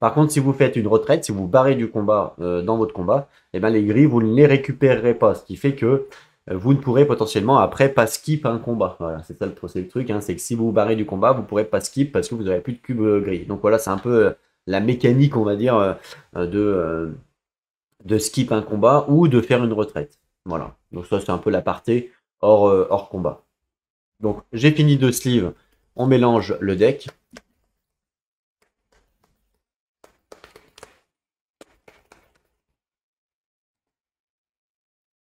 Par contre, si vous faites une retraite, si vous barrez du combat dans votre combat, eh ben, les gris, vous ne les récupérerez pas, ce qui fait que vous ne pourrez potentiellement après pas skip un combat. Voilà, c'est ça le, truc, hein, c'est que si vous barrez du combat, vous pourrez pas skip parce que vous n'aurez plus de cubes gris. Donc voilà, c'est un peu la mécanique, on va dire, euh, euh, de, euh, de skip un combat ou de faire une retraite. Voilà. Donc ça, c'est un peu l'aparté hors, hors combat. Donc j'ai fini de sleeve, On mélange le deck.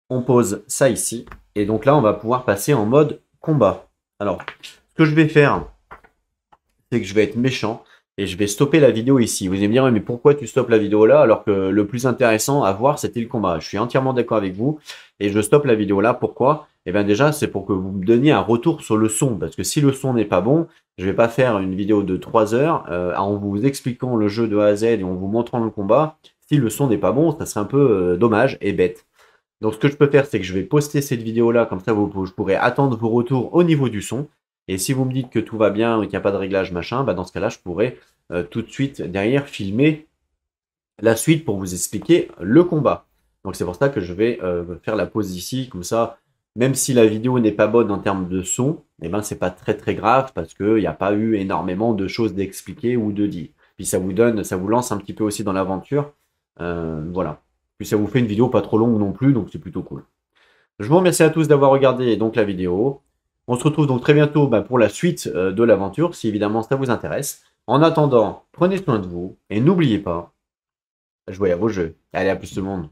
On pose ça ici. Et donc là, on va pouvoir passer en mode combat. Alors, ce que je vais faire, c'est que je vais être méchant et je vais stopper la vidéo ici. Vous allez me dire, mais pourquoi tu stoppes la vidéo là alors que le plus intéressant à voir, c'était le combat. Je suis entièrement d'accord avec vous et je stoppe la vidéo là. Pourquoi Eh bien déjà, c'est pour que vous me donniez un retour sur le son parce que si le son n'est pas bon, je ne vais pas faire une vidéo de 3 heures euh, en vous expliquant le jeu de A à Z et en vous montrant le combat. Si le son n'est pas bon, ça serait un peu euh, dommage et bête. Donc ce que je peux faire, c'est que je vais poster cette vidéo là, comme ça je pourrais attendre vos retours au niveau du son. Et si vous me dites que tout va bien, qu'il n'y a pas de réglage, machin, bah dans ce cas-là, je pourrais euh, tout de suite derrière filmer la suite pour vous expliquer le combat. Donc c'est pour ça que je vais euh, faire la pause ici, comme ça, même si la vidéo n'est pas bonne en termes de son, et eh ben c'est pas très très grave parce qu'il n'y a pas eu énormément de choses d'expliquer ou de dire. Puis ça vous donne, ça vous lance un petit peu aussi dans l'aventure. Euh, voilà. Puis ça vous fait une vidéo pas trop longue non plus, donc c'est plutôt cool. Je vous remercie à tous d'avoir regardé donc la vidéo. On se retrouve donc très bientôt bah, pour la suite euh, de l'aventure, si évidemment ça vous intéresse. En attendant, prenez soin de vous et n'oubliez pas, jouez à vos jeux. Allez, à plus tout le monde.